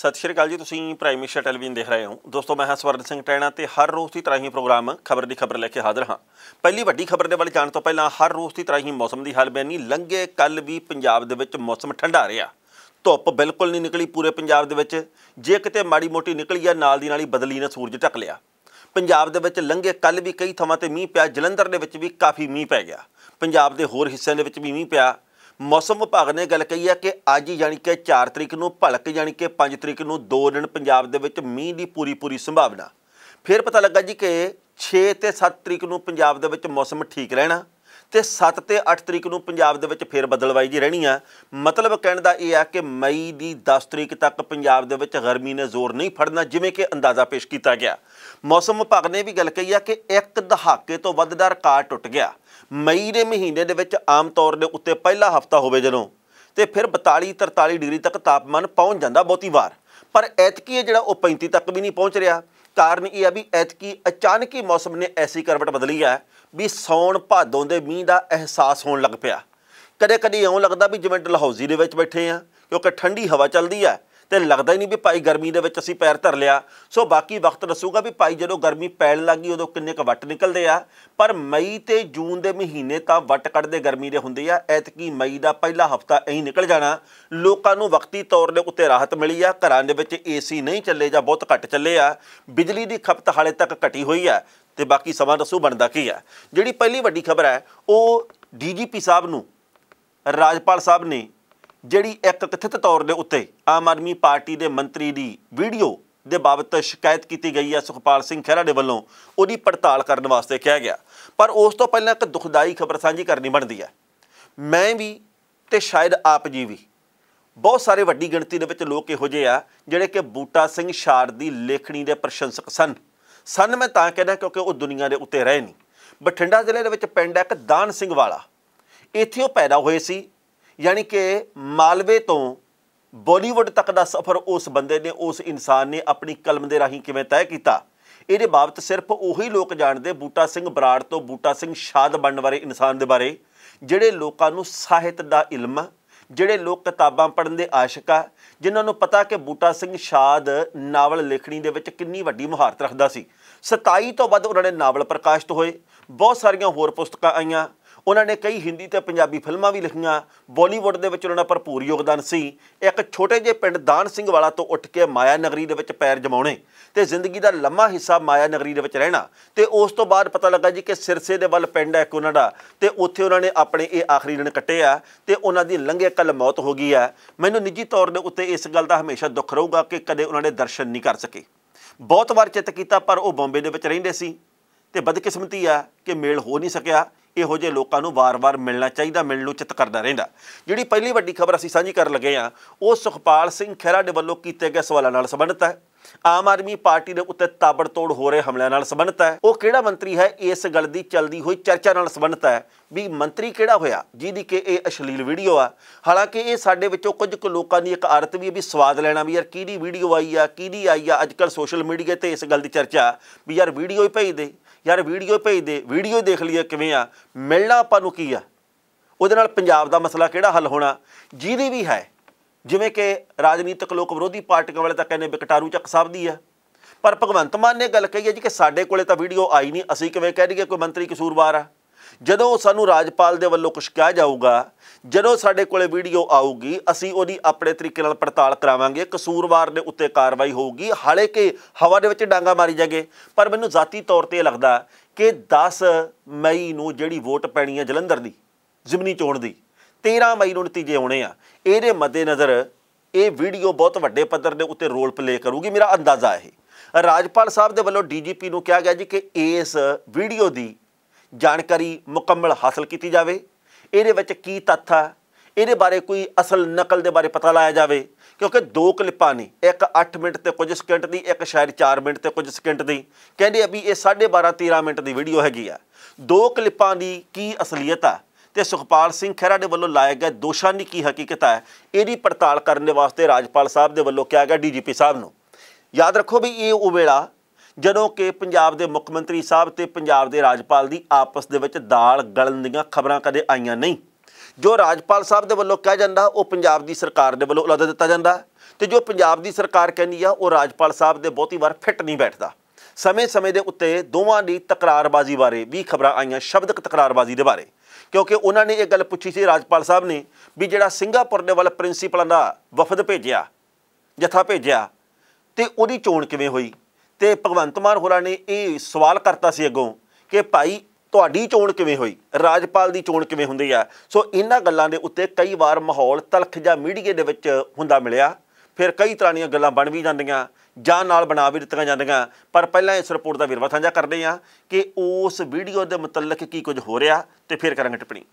ਸਤਿ ਸ਼੍ਰੀ ਅਕਾਲ ਜੀ ਤੁਸੀਂ ਪ੍ਰਾਈਮ ਮਿਨਿਸਟਰ ਟੈਲੀਵਿਜ਼ਨ ਦੇਖ ਰਹੇ ਹੋ ਦੋਸਤੋ ਮੈਂ ਹਾਂ ਸਵਰਨ ਸਿੰਘ ਟੈਣਾ ਤੇ ਹਰ ਰੋਜ਼ ਦੀ ਤਰ੍ਹਾਂ ਹੀ ਪ੍ਰੋਗਰਾਮ ਖਬਰ ਦੀ ਖਬਰ ਲੈ ਕੇ ਹਾਜ਼ਰ ਹਾਂ ਪਹਿਲੀ ਵੱਡੀ ਖਬਰ ਦੇ ਵੱਲ ਜਾਣ ਤੋਂ ਪਹਿਲਾਂ ਹਰ ਰੋਜ਼ ਦੀ ਤਰ੍ਹਾਂ ਹੀ ਮੌਸਮ ਦੀ ਹਾਲ ਬਿਆਨੀ ਲੰਘੇ ਕੱਲ ਵੀ ਪੰਜਾਬ ਦੇ ਵਿੱਚ ਮੌਸਮ ਠੰਡਾ ਰਿਹਾ ਧੁੱਪ ਬਿਲਕੁਲ ਨਹੀਂ ਨਿਕਲੀ ਪੂਰੇ ਪੰਜਾਬ ਦੇ ਵਿੱਚ ਜੇ ਕਿਤੇ ਮਾੜੀ ਮੋਟੀ ਨਿਕਲੀ ਆ ਨਾਲ ਦੀ ਨਾਲ ਹੀ ਬਦਲੀ ਨੇ ਸੂਰਜ ਟਕ ਲਿਆ ਪੰਜਾਬ ਦੇ ਵਿੱਚ ਲੰਘੇ ਕੱਲ ਵੀ ਕਈ ਥਾਵਾਂ ਤੇ ਮੀਂਹ ਪਿਆ ਜਲੰਧਰ ਦੇ ਵਿੱਚ ਵੀ ਕਾਫੀ ਮੀਂਹ ਪੈ ਗਿਆ ਪੰਜਾਬ ਦੇ ਹੋਰ ਹਿੱਸਿਆਂ ਦੇ ਵਿੱਚ ਵੀ ਮੀਂਹ ਪਿਆ ਮੌਸਮ ਵਿਭਾਗ ਨੇ ਗੱਲ ਕਹੀ ਹੈ ਕਿ ਅੱਜ ਯਾਨੀ ਕਿ 4 ਤਰੀਕ ਨੂੰ ਭਲਕ ਯਾਨੀ ਕਿ 5 ਤਰੀਕ ਨੂੰ ਦੋ ਦਿਨ ਪੰਜਾਬ ਦੇ ਵਿੱਚ ਮੀਂਹ ਦੀ ਪੂਰੀ ਪੂਰੀ ਸੰਭਾਵਨਾ ਫਿਰ ਪਤਾ ਲੱਗਾ ਜੀ ਕਿ 6 ਤੇ 7 ਤਰੀਕ ਨੂੰ ਪੰਜਾਬ ਦੇ ਵਿੱਚ ਮੌਸਮ ਠੀਕ ਰਹਿਣਾ ਤੇ 7 ਤੇ 8 ਤਰੀਕ ਨੂੰ ਪੰਜਾਬ ਦੇ ਵਿੱਚ ਫੇਰ ਬਦਲਵਾਈ ਜੀ ਰਹਿਣੀ ਆ ਮਤਲਬ ਕਹਿਣ ਦਾ ਇਹ ਆ ਕਿ ਮਈ ਦੀ 10 ਤਰੀਕ ਤੱਕ ਪੰਜਾਬ ਦੇ ਵਿੱਚ ਗਰਮੀ ਨੇ ਜ਼ੋਰ ਨਹੀਂ ਫੜਨਾ ਜਿਵੇਂ ਕਿ ਅੰਦਾਜ਼ਾ ਪੇਸ਼ ਕੀਤਾ ਗਿਆ ਮੌਸਮ ਵਿਭਾਗ ਨੇ ਵੀ ਗੱਲ ਕਹੀ ਆ ਕਿ ਇੱਕ ਦਹਾਕੇ ਤੋਂ ਵੱਧ ਦਾ ਰਿਕਾਰਡ ਟੁੱਟ ਗਿਆ ਮਈ ਦੇ ਮਹੀਨੇ ਦੇ ਵਿੱਚ ਆਮ ਤੌਰ ਦੇ ਉੱਤੇ ਪਹਿਲਾ ਹਫਤਾ ਹੋਵੇ ਜਦੋਂ ਤੇ ਫਿਰ 42 43 ਡਿਗਰੀ ਤੱਕ ਤਾਪਮਾਨ ਪਹੁੰਚ ਜਾਂਦਾ ਬਹੁਤੀ ਵਾਰ ਪਰ ਐਤਕੀ ਇਹ ਜਿਹੜਾ ਉਹ 35 ਤੱਕ ਵੀ ਨਹੀਂ ਪਹੁੰਚ ਰਿਹਾ ਕਾਰਨ ਇਹ ਆ ਵੀ ਐਤਕੀ ਅਚਾਨਕ ਹੀ ਮੌਸਮ ਨੇ ਐਸੀ ਕਰਵਟ ਬਦਲੀ ਆ ਵੀ ਸੌਣ ਭਾਦੋਂ ਦੇ ਮੀਂਹ ਦਾ ਅਹਿਸਾਸ ਹੋਣ ਲੱਗ ਪਿਆ ਕਦੇ ਕਦੇ ਐਉਂ ਲੱਗਦਾ ਵੀ ਜਿਵੇਂ ਡਲਹੌਜ਼ੀ ਦੇ ਵਿੱਚ ਬੈਠੇ ਆ ਕਿਉਂਕਿ ਠੰਡੀ ਹਵਾ ਚੱਲਦੀ ਆ ਤੇ ਲੱਗਦਾ ਹੀ ਨਹੀਂ ਵੀ ਭਾਈ ਗਰਮੀ ਦੇ ਵਿੱਚ ਅਸੀਂ ਪੈਰ ਧਰ ਲਿਆ ਸੋ ਬਾਕੀ ਵਕਤ ਦੱਸੂਗਾ ਵੀ ਭਾਈ ਜਦੋਂ ਗਰਮੀ ਪੈਣ ਲੱਗੀ ਉਦੋਂ ਕਿੰਨੇ ਕ ਵੱਟ ਨਿਕਲਦੇ ਆ ਪਰ ਮਈ ਤੇ ਜੂਨ ਦੇ ਮਹੀਨੇ ਤਾਂ ਵੱਟ ਕੱਢਦੇ ਗਰਮੀ ਦੇ ਹੁੰਦੇ ਆ ਐਤਕੀ ਮਈ ਦਾ ਪਹਿਲਾ ਹਫਤਾ ਐਂ ਨਿਕਲ ਜਾਣਾ ਲੋਕਾਂ ਨੂੰ ਵਕਤੀ ਤੌਰ ਦੇ ਉੱਤੇ ਰਾਹਤ ਮਿਲੀ ਆ ਘਰਾਂ ਦੇ ਵਿੱਚ ਏਸੀ ਨਹੀਂ ਚੱਲੇ ਜਾਂ ਬਹੁਤ ਘੱਟ ਚੱਲੇ ਆ ਬਿਜਲੀ ਦੀ ਖਪਤ ਹਾਲੇ ਤੱਕ ਘਟੀ ਹੋਈ ਆ ਤੇ ਬਾਕੀ ਸਮਾਂ ਦੱਸੋ ਬਣਦਾ ਕੀ ਆ ਜਿਹੜੀ ਪਹਿਲੀ ਵੱਡੀ ਖਬਰ ਹੈ ਉਹ ਡੀਜੀਪੀ ਸਾਹਿਬ ਨੂੰ ਰਾਜਪਾਲ ਸਾਹਿਬ ਨੇ ਜਿਹੜੀ ਇੱਕ ਕਥਿਤ ਤੌਰ ਦੇ ਉੱਤੇ ਆਮ ਆਦਮੀ ਪਾਰਟੀ ਦੇ ਮੰਤਰੀ ਦੀ ਵੀਡੀਓ ਦੇ ਬਾਬਤ ਸ਼ਿਕਾਇਤ ਕੀਤੀ ਗਈ ਹੈ ਸੁਖਪਾਲ ਸਿੰਘ ਖਹਿਰਾ ਦੇ ਵੱਲੋਂ ਉਹਦੀ ਪੜਤਾਲ ਕਰਨ ਵਾਸਤੇ ਕਿਹਾ ਗਿਆ ਪਰ ਉਸ ਤੋਂ ਪਹਿਲਾਂ ਇੱਕ ਦੁਖਦਾਈ ਖਬਰ ਸਾਂਝੀ ਕਰਨੀ ਬਣਦੀ ਹੈ ਮੈਂ ਵੀ ਤੇ ਸ਼ਾਇਦ ਆਪ ਜੀ ਵੀ ਬਹੁਤ ਸਾਰੇ ਵੱਡੀ ਗਿਣਤੀ ਦੇ ਵਿੱਚ ਲੋਕ ਇਹੋ ਜਿਹੇ ਆ ਜਿਹੜੇ ਕਿ ਬੂਟਾ ਸਿੰਘ ਸ਼ਾਰਦ ਦੀ ਲੇਖਣੀ ਦੇ ਪ੍ਰਸ਼ੰਸਕ ਸਨ ਸਨ ਮੈਂ ਤਾਂ ਕਹਿੰਦਾ ਕਿਉਂਕਿ ਉਹ ਦੁਨੀਆ ਦੇ ਉੱਤੇ ਰਹੇ ਨਹੀਂ ਬਠਿੰਡਾ ਜ਼ਿਲ੍ਹੇ ਦੇ ਵਿੱਚ ਪਿੰਡ ਹੈ ਇੱਕ ਦਾਨ ਸਿੰਘ ਵਾਲਾ ਇੱਥੇ ਉਹ ਪੈਦਾ ਹੋਏ ਸੀ ਯਾਨੀ ਕਿ ਮਾਲਵੇ ਤੋਂ ਬਾਲੀਵੁੱਡ ਤੱਕ ਦਾ ਸਫ਼ਰ ਉਸ ਬੰਦੇ ਨੇ ਉਸ ਇਨਸਾਨ ਨੇ ਆਪਣੀ ਕਲਮ ਦੇ ਰਾਹੀਂ ਕਿਵੇਂ ਤੈਅ ਕੀਤਾ ਇਹਦੇ ਬਾਬਤ ਸਿਰਫ ਉਹੀ ਲੋਕ ਜਾਣਦੇ ਬੂਟਾ ਸਿੰਘ ਬਰਾੜ ਤੋਂ ਬੂਟਾ ਸਿੰਘ ਸ਼ਾਦ ਬਣਨ ਵਾਲੇ ਇਨਸਾਨ ਦੇ ਬਾਰੇ ਜਿਹੜੇ ਲੋਕਾਂ ਨੂੰ ਸਾਹਿਤ ਦਾ ਇਲਮ ਜਿਹੜੇ ਲੋਕ ਕਿਤਾਬਾਂ ਪੜ੍ਹਨ ਦੇ ਆਸ਼ਿਕ ਆ ਜਿਨ੍ਹਾਂ ਨੂੰ ਪਤਾ ਕਿ ਬੂਟਾ ਸਿੰਘ ਸ਼ਾਦ ਨਾਵਲ ਲਿਖਣੀ ਦੇ ਵਿੱਚ ਕਿੰਨੀ ਵੱਡੀ ਮਹਾਰਤ ਰੱਖਦਾ ਸੀ 27 ਤੋਂ ਵੱਧ ਉਹਨਾਂ ਨੇ ਨਾਵਲ ਪ੍ਰਕਾਸ਼ਿਤ ਹੋਏ ਬਹੁਤ ਸਾਰੀਆਂ ਹੋਰ ਪੁਸਤਕਾਂ ਆਈਆਂ ਉਹਨਾਂ ਨੇ ਕਈ ਹਿੰਦੀ ਤੇ ਪੰਜਾਬੀ ਫਿਲਮਾਂ ਵੀ ਲਿਖੀਆਂ ਬਾਲੀਵੁੱਡ ਦੇ ਵਿੱਚ ਉਹਨਾਂ ਦਾ ਭਰਪੂਰ ਯੋਗਦਾਨ ਸੀ ਇੱਕ ਛੋਟੇ ਜਿਹੇ ਪਿੰਡ ਦਾਨ ਸਿੰਘ ਵਾਲਾ ਤੋਂ ਉੱਠ ਕੇ ਮਾਇਆ ਨਗਰੀ ਦੇ ਵਿੱਚ ਪੈਰ ਜਮਾਉਣੇ ਤੇ ਜ਼ਿੰਦਗੀ ਦਾ ਲੰਮਾ ਹਿੱਸਾ ਮਾਇਆ ਨਗਰੀ ਦੇ ਵਿੱਚ ਰਹਿਣਾ ਤੇ ਉਸ ਤੋਂ ਬਾਅਦ ਪਤਾ ਲੱਗਾ ਜੀ ਕਿ ਸਿਰਸੇ ਦੇ ਵੱਲ ਪਿੰਡ ਹੈ ਇੱਕ ਉਹਨਾਂ ਦਾ ਤੇ ਉੱਥੇ ਉਹਨਾਂ ਨੇ ਆਪਣੇ ਇਹ ਆਖਰੀ ਦਿਨ ਕੱਟੇ ਆ ਤੇ ਉਹਨਾਂ ਦੀ ਲੰਘੇ ਕੱਲ ਮੌਤ ਹੋ ਗਈ ਆ ਮੈਨੂੰ ਨਿੱਜੀ ਤੌਰ ਦੇ ਉੱਤੇ ਇਸ ਗੱਲ ਦਾ ਹਮੇਸ਼ਾ ਦੁੱਖ ਰਹੂਗਾ ਕਿ ਕਦੇ ਉਹਨਾਂ ਨੇ ਦਰਸ਼ਨ ਨਹੀਂ ਕਰ ਸਕੇ ਬਹੁਤ ਵਾਰ ਚਿੱਤ ਕੀਤਾ ਪਰ ਉਹ ਬੰਬੇ ਦੇ ਵਿੱਚ ਰਹਿੰਦੇ ਸੀ ਤੇ ਬਦਕਿਸਮਤੀ ਆ ਕਿ ਮੇਲ ਹੋ ਨਹੀਂ ਸਕਿਆ ਇਹੋ ਜਿਹੇ ਲੋਕਾਂ ਨੂੰ ਵਾਰ-ਵਾਰ ਮਿਲਣਾ ਚਾਹੀਦਾ ਮਿਲਣ ਨੂੰ ਚਿਤ ਕਰਦਾ ਰਹਿੰਦਾ ਜਿਹੜੀ ਪਹਿਲੀ ਵੱਡੀ ਖਬਰ ਅਸੀਂ ਸਾਂਝੀ ਕਰਨ ਲੱਗੇ ਆ ਉਹ ਸੁਖਪਾਲ ਸਿੰਘ ਖਹਿਰਾ ਦੇ ਵੱਲੋਂ ਕੀਤੇ ਗਏ ਸਵਾਲਾਂ ਨਾਲ ਸੰਬੰਧਤ ਹੈ ਆਮ ਆਦਮੀ ਪਾਰਟੀ ਦੇ ਉੱਤੇ ਤਾਬੜਤੋੜ ਹੋ ਰਹੇ ਹਮਲਿਆਂ ਨਾਲ ਸੰਬੰਧਤ ਹੈ ਉਹ ਕਿਹੜਾ ਮੰਤਰੀ ਹੈ ਇਸ ਗੱਲ ਦੀ ਚੱਲਦੀ ਹੋਈ ਚਰਚਾ ਨਾਲ ਸੰਬੰਧਤ ਹੈ ਵੀ ਮੰਤਰੀ ਕਿਹੜਾ ਹੋਇਆ ਜਿਹਦੀ ਕਿ ਇਹ ਅਸ਼ਲੀਲ ਵੀਡੀਓ ਆ ਹਾਲਾਂਕਿ ਇਹ ਸਾਡੇ ਵਿੱਚੋਂ ਕੁਝ ਕੁ ਲੋਕਾਂ ਦੀ ਇੱਕ ਆਰਤ ਵੀ ਹੈ ਵੀ ਸਵਾਦ ਲੈਣਾ ਵੀ ਯਾਰ ਕਿਹਦੀ ਵੀਡੀਓ ਆਈ ਆ ਕਿਹਦੀ ਆਈ ਆ ਅੱਜਕੱਲ ਸੋਸ਼ਲ ਮੀਡੀਆ ਤੇ ਇਸ ਗੱਲ ਦੀ ਚਰਚਾ ਵੀ ਯਾਰ ਵੀਡੀਓ ਹੀ ਭੇਜ ਦੇ ਯਾਰ ਵੀਡੀਓ ਭੇਜ ਦੇ ਵੀਡੀਓ ਦੇਖ ਲਈਏ ਕਿਵੇਂ ਆ ਮਿਲਣਾ ਆਪਾਂ ਨੂੰ ਕੀ ਆ ਉਹਦੇ ਨਾਲ ਪੰਜਾਬ ਦਾ ਮਸਲਾ ਕਿਹੜਾ ਹੱਲ ਹੋਣਾ ਜਿਹਦੀ ਵੀ ਹੈ ਜਿਵੇਂ ਕਿ ਰਾਜਨੀਤਿਕ ਲੋਕ ਵਿਰੋਧੀ ਪਾਰਟੀਆਂ ਵਾਲੇ ਤਾਂ ਕਹਿੰਦੇ ਬਿਕਟਾਰੂ ਚੱਕ ਸਾਹਿਬ ਦੀ ਆ ਪਰ ਭਗਵੰਤ ਮਾਨ ਨੇ ਗੱਲ ਕਹੀ ਹੈ ਜੀ ਕਿ ਸਾਡੇ ਕੋਲੇ ਤਾਂ ਵੀਡੀਓ ਆਈ ਨਹੀਂ ਅਸੀਂ ਕਿਵੇਂ ਕਹਿ ਦਈਏ ਕੋਈ ਮੰਤਰੀ ਕਸੂਰਵਾਰ ਆ ਜਦੋਂ ਸਾਨੂੰ ਰਾਜਪਾਲ ਦੇ ਵੱਲੋਂ ਕੁਝ ਕਿਹਾ ਜਾਊਗਾ ਜਦੋਂ ਸਾਡੇ ਕੋਲੇ ਵੀਡੀਓ ਆਊਗੀ ਅਸੀਂ ਉਹਦੀ ਆਪਣੇ ਤਰੀਕੇ ਨਾਲ ਪੜਤਾਲ ਕਰਾਵਾਂਗੇ ਕਸੂਰਵਾਰ ਦੇ ਉੱਤੇ ਕਾਰਵਾਈ ਹੋਊਗੀ ਹਾਲੇ ਕਿ ਹਵਾ ਦੇ ਵਿੱਚ ਡਾਂਗਾ ਮਾਰੀ ਜਾਗੇ ਪਰ ਮੈਨੂੰ ਜ਼ਾਤੀ ਤੌਰ ਤੇ ਲੱਗਦਾ ਕਿ 10 ਮਈ ਨੂੰ ਜਿਹੜੀ ਵੋਟ ਪੈਣੀ ਹੈ ਜਲੰਧਰ ਦੀ ਜ਼ਿਮਨੀ ਚੋਣ ਦੀ 13 ਮਈ ਨੂੰ ਨਤੀਜੇ ਆਉਣੇ ਆ ਇਹਦੇ ਮੱਦੇਨਜ਼ਰ ਇਹ ਵੀਡੀਓ ਬਹੁਤ ਵੱਡੇ ਪੱਧਰ ਦੇ ਉੱਤੇ ਰੋਲ ਪਲੇ ਕਰੂਗੀ ਮੇਰਾ ਅੰਦਾਜ਼ਾ ਹੈ ਰਾਜਪਾਲ ਸਾਹਿਬ ਦੇ ਵੱਲੋਂ ਡੀਜੀਪੀ ਨੂੰ ਕਿਹਾ ਗਿਆ ਜੀ ਕਿ ਇਸ ਵੀਡੀਓ ਦੀ ਜਾਣਕਾਰੀ ਮੁਕੰਮਲ ਹਾਸਲ ਕੀਤੀ ਜਾਵੇ ਇਹਦੇ ਵਿੱਚ ਕੀ ਤੱਥ ਆ ਇਹਦੇ ਬਾਰੇ ਕੋਈ ਅਸਲ ਨਕਲ ਦੇ ਬਾਰੇ ਪਤਾ ਲਾਇਆ ਜਾਵੇ ਕਿਉਂਕਿ ਦੋ ਕਲਿੱਪਾਂ ਨੇ ਇੱਕ 8 ਮਿੰਟ ਤੇ ਕੁਝ ਸਕਿੰਟ ਦੀ ਇੱਕ ਸ਼ਾਇਦ 4 ਮਿੰਟ ਤੇ ਕੁਝ ਸਕਿੰਟ ਦੀ ਕਹਿੰਦੇ ਆ ਵੀ ਇਹ 12.5 13 ਮਿੰਟ ਦੀ ਵੀਡੀਓ ਹੈਗੀ ਆ ਦੋ ਕਲਿੱਪਾਂ ਦੀ ਕੀ ਅਸਲੀਅਤ ਆ ਤੇ ਸੁਖਪਾਲ ਸਿੰਘ ਖਹਿਰਾ ਦੇ ਵੱਲੋਂ ਲਾਇਆ ਗਿਆ ਦੋਸ਼ਾਂ ਦੀ ਕੀ ਹਕੀਕਤ ਹੈ ਇਹਦੀ ਪੜਤਾਲ ਕਰਨ ਦੇ ਵਾਸਤੇ ਰਾਜਪਾਲ ਸਾਹਿਬ ਦੇ ਵੱਲੋਂ ਕਿਹਾ ਗਿਆ ਡੀਜੀਪੀ ਸਾਹਿਬ ਨੂੰ ਯਾਦ ਰੱਖੋ ਵੀ ਇਹ ਉਹ ਵੇਲਾ ਜਦੋਂ ਕਿ ਪੰਜਾਬ ਦੇ ਮੁੱਖ ਮੰਤਰੀ ਸਾਹਿਬ ਤੇ ਪੰਜਾਬ ਦੇ ਰਾਜਪਾਲ ਦੀ ਆਪਸ ਦੇ ਵਿੱਚ ਦਾਲ ਗਲਣ ਦੀਆਂ ਖਬਰਾਂ ਕਦੇ ਆਈਆਂ ਨਹੀਂ ਜੋ ਰਾਜਪਾਲ ਸਾਹਿਬ ਦੇ ਵੱਲੋਂ ਕਿਹਾ ਜਾਂਦਾ ਉਹ ਪੰਜਾਬ ਦੀ ਸਰਕਾਰ ਦੇ ਵੱਲੋਂ ਉਲਾਦਾ ਦਿੱਤਾ ਜਾਂਦਾ ਤੇ ਜੋ ਪੰਜਾਬ ਦੀ ਸਰਕਾਰ ਕਹਿੰਦੀ ਆ ਉਹ ਰਾਜਪਾਲ ਸਾਹਿਬ ਦੇ ਬਹੁਤੀ ਵਾਰ ਫਿੱਟ ਨਹੀਂ ਬੈਠਦਾ ਸਮੇਂ-ਸਮੇਂ ਦੇ ਉੱਤੇ ਦੋਵਾਂ ਦੀ ਤਕਰਾਰਬਾਜ਼ੀ ਬਾਰੇ ਵੀ ਖਬਰਾਂ ਆਈਆਂ ਸ਼ਬਦਕ ਤਕਰਾਰਬਾਜ਼ੀ ਦੇ ਬਾਰੇ ਕਿਉਂਕਿ ਉਹਨਾਂ ਨੇ ਇਹ ਗੱਲ ਪੁੱਛੀ ਸੀ ਰਾਜਪਾਲ ਸਾਹਿਬ ਨੇ ਵੀ ਜਿਹੜਾ ਸਿੰਗਾਪੁਰ ਦੇ ਵੱਲ ਪ੍ਰਿੰਸੀਪਲਾਂ ਦਾ ਵਫਦ ਭੇਜਿਆ ਜਥਾ ਭੇਜਿਆ ਤੇ ਉਹਦੀ ਚੋਣ ਕਿਵੇਂ ਹੋਈ ਤੇ ਭਗਵੰਤ ਮਾਨ ਹੋਰਾਂ ਨੇ ਇਹ ਸਵਾਲ ਕਰਤਾ ਸੀ ਅੱਗੋਂ ਕਿ ਭਾਈ ਤੁਹਾਡੀ ਚੋਣ ਕਿਵੇਂ ਹੋਈ ਰਾਜਪਾਲ ਦੀ ਚੋਣ ਕਿਵੇਂ ਹੁੰਦੀ ਆ ਸੋ ਇਹਨਾਂ ਗੱਲਾਂ ਦੇ ਉੱਤੇ ਕਈ ਵਾਰ ਮਾਹੌਲ ਤਲਖ ਜਾਂ ਮੀਡੀਆ ਦੇ ਵਿੱਚ ਹੁੰਦਾ ਮਿਲਿਆ ਫਿਰ ਕਈ ਤਰ੍ਹਾਂ ਦੀਆਂ ਗੱਲਾਂ ਬਣ ਵੀ ਜਾਂਦੀਆਂ ਜਾਂ ਨਾਲ ਬਣਾ ਵੀ ਦਿੱਤੀਆਂ ਜਾਂਦੀਆਂ ਪਰ ਪਹਿਲਾਂ ਇਸ ਰਿਪੋਰਟ ਦਾ ਵਿਰਵਾ ਸਾਂਝਾ ਕਰਦੇ ਹਾਂ ਕਿ ਉਸ ਵੀਡੀਓ ਦੇ ਮੁਤਲਕ ਕੀ ਕੁਝ ਹੋ ਰਿਹਾ ਤੇ ਫਿਰ ਕਰਾਂਗੇ ਟਿੱਪਣੀ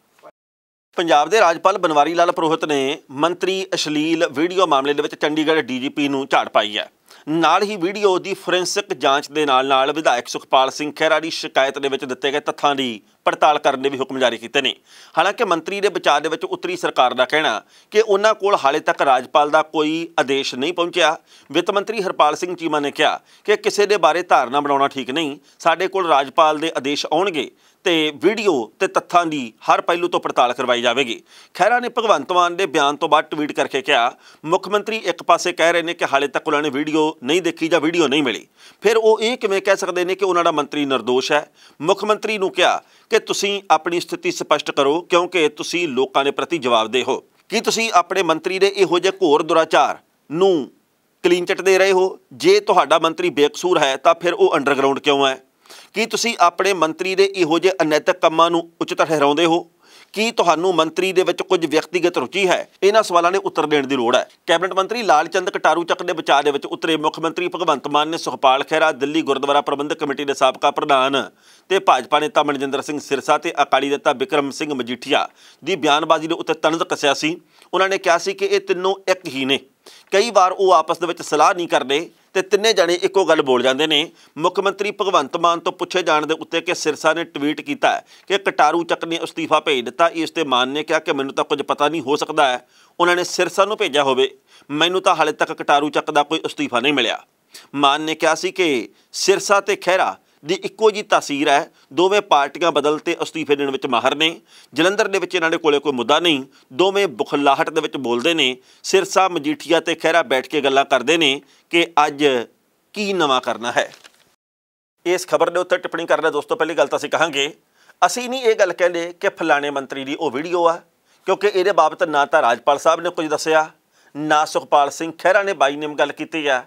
ਪੰਜਾਬ ਦੇ ਰਾਜਪਾਲ ਬਨਵਾਰੀ ਲਾਲ ਪ੍ਰੋਹਿਤ ਨੇ ਮੰਤਰੀ ਅਸ਼ਲੀਲ ਵੀਡੀਓ ਮਾਮਲੇ ਦੇ ਵਿੱਚ ਚੰਡੀਗੜ੍ਹ ਡੀਜੀਪੀ ਨੂੰ ਝਾੜ ਪਾਈ ਹੈ ਨਾਲ ਹੀ ਵੀਡੀਓ ਦੀ ਫੋਰੈਂਸਿਕ ਜਾਂਚ ਦੇ ਨਾਲ ਨਾਲ ਵਿਧਾਇਕ ਸੁਖਪਾਲ ਸਿੰਘ ਖਹਿਰਾ ਦੀ ਸ਼ਿਕਾਇਤ ਦੇ ਵਿੱਚ ਦਿੱਤੇ ਗਏ ਤੱਥਾਂ ਦੀ ਪੜਤਾਲ ਕਰਨ ਦੇ ਵੀ ਹੁਕਮ ਜਾਰੀ ਕੀਤੇ ਨੇ ਹਾਲਾਂਕਿ ਮੰਤਰੀ ਦੇ ਵਿਚਾਰ ਦੇ ਵਿੱਚ ਉੱਤਰੀ ਸਰਕਾਰ ਦਾ ਕਹਿਣਾ ਕਿ ਉਹਨਾਂ ਕੋਲ ਹਾਲੇ ਤੱਕ ਰਾਜਪਾਲ ਦਾ ਕੋਈ ਆਦੇਸ਼ ਨਹੀਂ ਪਹੁੰਚਿਆ ਵਿੱਤ ਮੰਤਰੀ ਹਰਪਾਲ ਸਿੰਘ ਚੀਮਾ ਨੇ ਕਿਹਾ ਕਿ ਕਿਸੇ ਦੇ ਬਾਰੇ ਧਾਰਨਾ ਬਣਾਉਣਾ ਠੀਕ ਨਹੀਂ ਸਾਡੇ ਕੋਲ ਰਾਜਪਾਲ ਦੇ ਆਦੇਸ਼ ਆਉਣਗੇ ਤੇ ਵੀਡੀਓ ਤੇ ਤੱਥਾਂ ਦੀ ਹਰ ਪਹਿਲੂ ਤੋਂ ਪੜਤਾਲ ਕਰਵਾਈ ਜਾਵੇਗੀ ਖੈਰਾ ਨੇ ਭਗਵੰਤ ਮਾਨ ਦੇ ਬਿਆਨ ਤੋਂ ਬਾਅਦ ਟਵੀਟ ਕਰਕੇ ਕਿਹਾ ਮੁੱਖ ਮੰਤਰੀ ਇੱਕ ਪਾਸੇ ਕਹਿ ਰਹੇ ਨੇ ਕਿ ਹਾਲੇ ਤੱਕ ਉਹਨਾਂ ਨੇ ਵੀਡੀਓ ਨਹੀਂ ਦੇਖੀ ਜਾਂ ਵੀਡੀਓ ਨਹੀਂ ਮਿਲੀ ਫਿਰ ਉਹ ਇਹ ਕਿਵੇਂ ਕਹਿ ਸਕਦੇ ਨੇ ਕਿ ਉਹਨਾਂ ਦਾ ਮੰਤਰੀ નિર્ਦੋਸ਼ ਹੈ ਮੁੱਖ ਮੰਤਰੀ ਨੂੰ ਕਿਹਾ ਕਿ ਕਿ ਤੁਸੀਂ ਆਪਣੀ ਸਥਿਤੀ ਸਪਸ਼ਟ ਕਰੋ ਕਿਉਂਕਿ ਤੁਸੀਂ ਲੋਕਾਂ ਦੇ ਪ੍ਰਤੀ ਜਵਾਬਦੇਹ ਹੋ ਕੀ ਤੁਸੀਂ ਆਪਣੇ ਮੰਤਰੀ ਦੇ ਇਹੋ ਜਿਹੇ ਘੋਰ ਦੁਰਾਚਾਰ ਨੂੰ ਕਲੀਨ ਚਿੱਟ ਦੇ ਰਹੇ ਹੋ ਜੇ ਤੁਹਾਡਾ ਮੰਤਰੀ ਬੇਕਸੂਰ ਹੈ ਤਾਂ ਫਿਰ ਉਹ ਅੰਡਰਗਰਾਉਂਡ ਕਿਉਂ ਹੈ ਕੀ ਤੁਸੀਂ ਆਪਣੇ ਮੰਤਰੀ ਦੇ ਇਹੋ ਜਿਹੇ ਅਨੈਤਿਕ ਕੰਮਾਂ ਨੂੰ ਉਚਿਤ ਠਹਿਰਾਉਂਦੇ ਹੋ ਕੀ ਤੁਹਾਨੂੰ ਮੰਤਰੀ ਦੇ ਵਿੱਚ ਕੁਝ ਵਿਅਕਤੀਗਤ ਰੁਚੀ ਹੈ ਇਹਨਾਂ ਸਵਾਲਾਂ ਦੇ ਉੱਤਰ ਦੇਣ ਦੀ ਲੋੜ ਹੈ ਕੈਬਨਿਟ ਮੰਤਰੀ ਲਾਲਚੰਦ ਕਟਾਰੂ ਚੱਕ ਦੇ ਵਿਚਾਰ ਦੇ ਵਿੱਚ ਉਤਰੇ ਮੁੱਖ ਮੰਤਰੀ ਭਗਵੰਤ ਮਾਨ ਨੇ ਸੁਖਪਾਲ ਖਹਿਰਾ ਦਿੱਲੀ ਗੁਰਦੁਆਰਾ ਪ੍ਰਬੰਧਕ ਕਮੇਟੀ ਦੇ ਸਾਬਕਾ ਪ੍ਰਧਾਨ ਤੇ ਭਾਜਪਾ ਨੇਤਾ ਮਨਜਿੰਦਰ ਸਿੰਘ ਸਿਰਸਾ ਤੇ ਅਕਾਲੀ ਨੇਤਾ ਵਿਕਰਮ ਸਿੰਘ ਮਜੀਠੀਆ ਦੀ ਬਿਆਨਬਾਜ਼ੀ ਦੇ ਉੱਤੇ ਤਨਜ਼ ਕਸਿਆ ਸੀ ਉਹਨਾਂ ਨੇ ਕਿਹਾ ਸੀ ਕਿ ਇਹ ਤਿੰਨੋਂ ਇੱਕ ਹੀ ਨੇ ਕਈ ਵਾਰ ਉਹ ਆਪਸ ਦੇ ਵਿੱਚ ਸਲਾਹ ਨਹੀਂ ਕਰਦੇ ਤੇ ਤਿੰਨੇ ਜਾਣੇ ਇੱਕੋ ਗੱਲ ਬੋਲ ਜਾਂਦੇ ਨੇ ਮੁੱਖ ਮੰਤਰੀ ਭਗਵੰਤ ਮਾਨ ਤੋਂ ਪੁੱਛੇ ਜਾਣ ਦੇ ਉੱਤੇ ਕਿ ਸਿਰਸਾ ਨੇ ਟਵੀਟ ਕੀਤਾ ਕਿ ਕਟਾਰੂ ਚੱਕ ਨੇ ਅਸਤੀਫਾ ਭੇਜ ਦਿੱਤਾ ਇਸ ਤੇ ਮਾਨ ਨੇ ਕਿਹਾ ਕਿ ਮੈਨੂੰ ਤਾਂ ਕੁਝ ਪਤਾ ਨਹੀਂ ਹੋ ਸਕਦਾ ਹੈ ਉਹਨਾਂ ਨੇ ਸਿਰਸਾ ਨੂੰ ਭੇਜਿਆ ਹੋਵੇ ਮੈਨੂੰ ਤਾਂ ਹਾਲੇ ਤੱਕ ਕਟਾਰੂ ਚੱਕ ਦਾ ਕੋਈ ਅਸਤੀਫਾ ਨਹੀਂ ਮਿਲਿਆ ਮਾਨ ਨੇ ਕਿਹਾ ਸੀ ਕਿ ਸਿਰਸਾ ਤੇ ਖਹਿਰਾ ਦੀ ਇੱਕੋ ਜੀ ਤਾਸੀਰ ਹੈ ਦੋਵੇਂ ਪਾਰਟੀਆਂ ਬਦਲ ਤੇ ਅਸਤੀਫੇ ਦੇਣ ਵਿੱਚ ਮਾਹਰ ਨੇ ਜਲੰਧਰ ਦੇ ਵਿੱਚ ਇਹਨਾਂ ਦੇ ਕੋਲੇ ਕੋਈ ਮੁੱਦਾ ਨਹੀਂ ਦੋਵੇਂ ਬੁਖਲਾਹਟ ਦੇ ਵਿੱਚ ਬੋਲਦੇ ਨੇ ਸਿਰਸਾ ਮਜੀਠੀਆ ਤੇ ਖਹਿਰਾ ਬੈਠ ਕੇ ਗੱਲਾਂ ਕਰਦੇ ਨੇ ਕਿ ਅੱਜ ਕੀ ਨਵਾਂ ਕਰਨਾ ਹੈ ਇਸ ਖਬਰ ਦੇ ਉੱਤੇ ਟਿੱਪਣੀ ਕਰਨਾ ਦੋਸਤੋ ਪਹਿਲੀ ਗੱਲ ਤਾਂ ਅਸੀਂ ਕਹਾਂਗੇ ਅਸੀਂ ਨਹੀਂ ਇਹ ਗੱਲ ਕਹਿੰਦੇ ਕਿ ਫਲਾਣੇ ਮੰਤਰੀ ਦੀ ਉਹ ਵੀਡੀਓ ਆ ਕਿਉਂਕਿ ਇਹਦੇ ਬਾਬਤ ਨਾ ਤਾਂ ਰਾਜਪਾਲ ਸਾਹਿਬ ਨੇ ਕੁਝ ਦੱਸਿਆ ਨਾ ਸੁਖਪਾਲ ਸਿੰਘ ਖਹਿਰਾ ਨੇ ਬਾਈ ਨੇਮ ਗੱਲ ਕੀਤੀ ਆ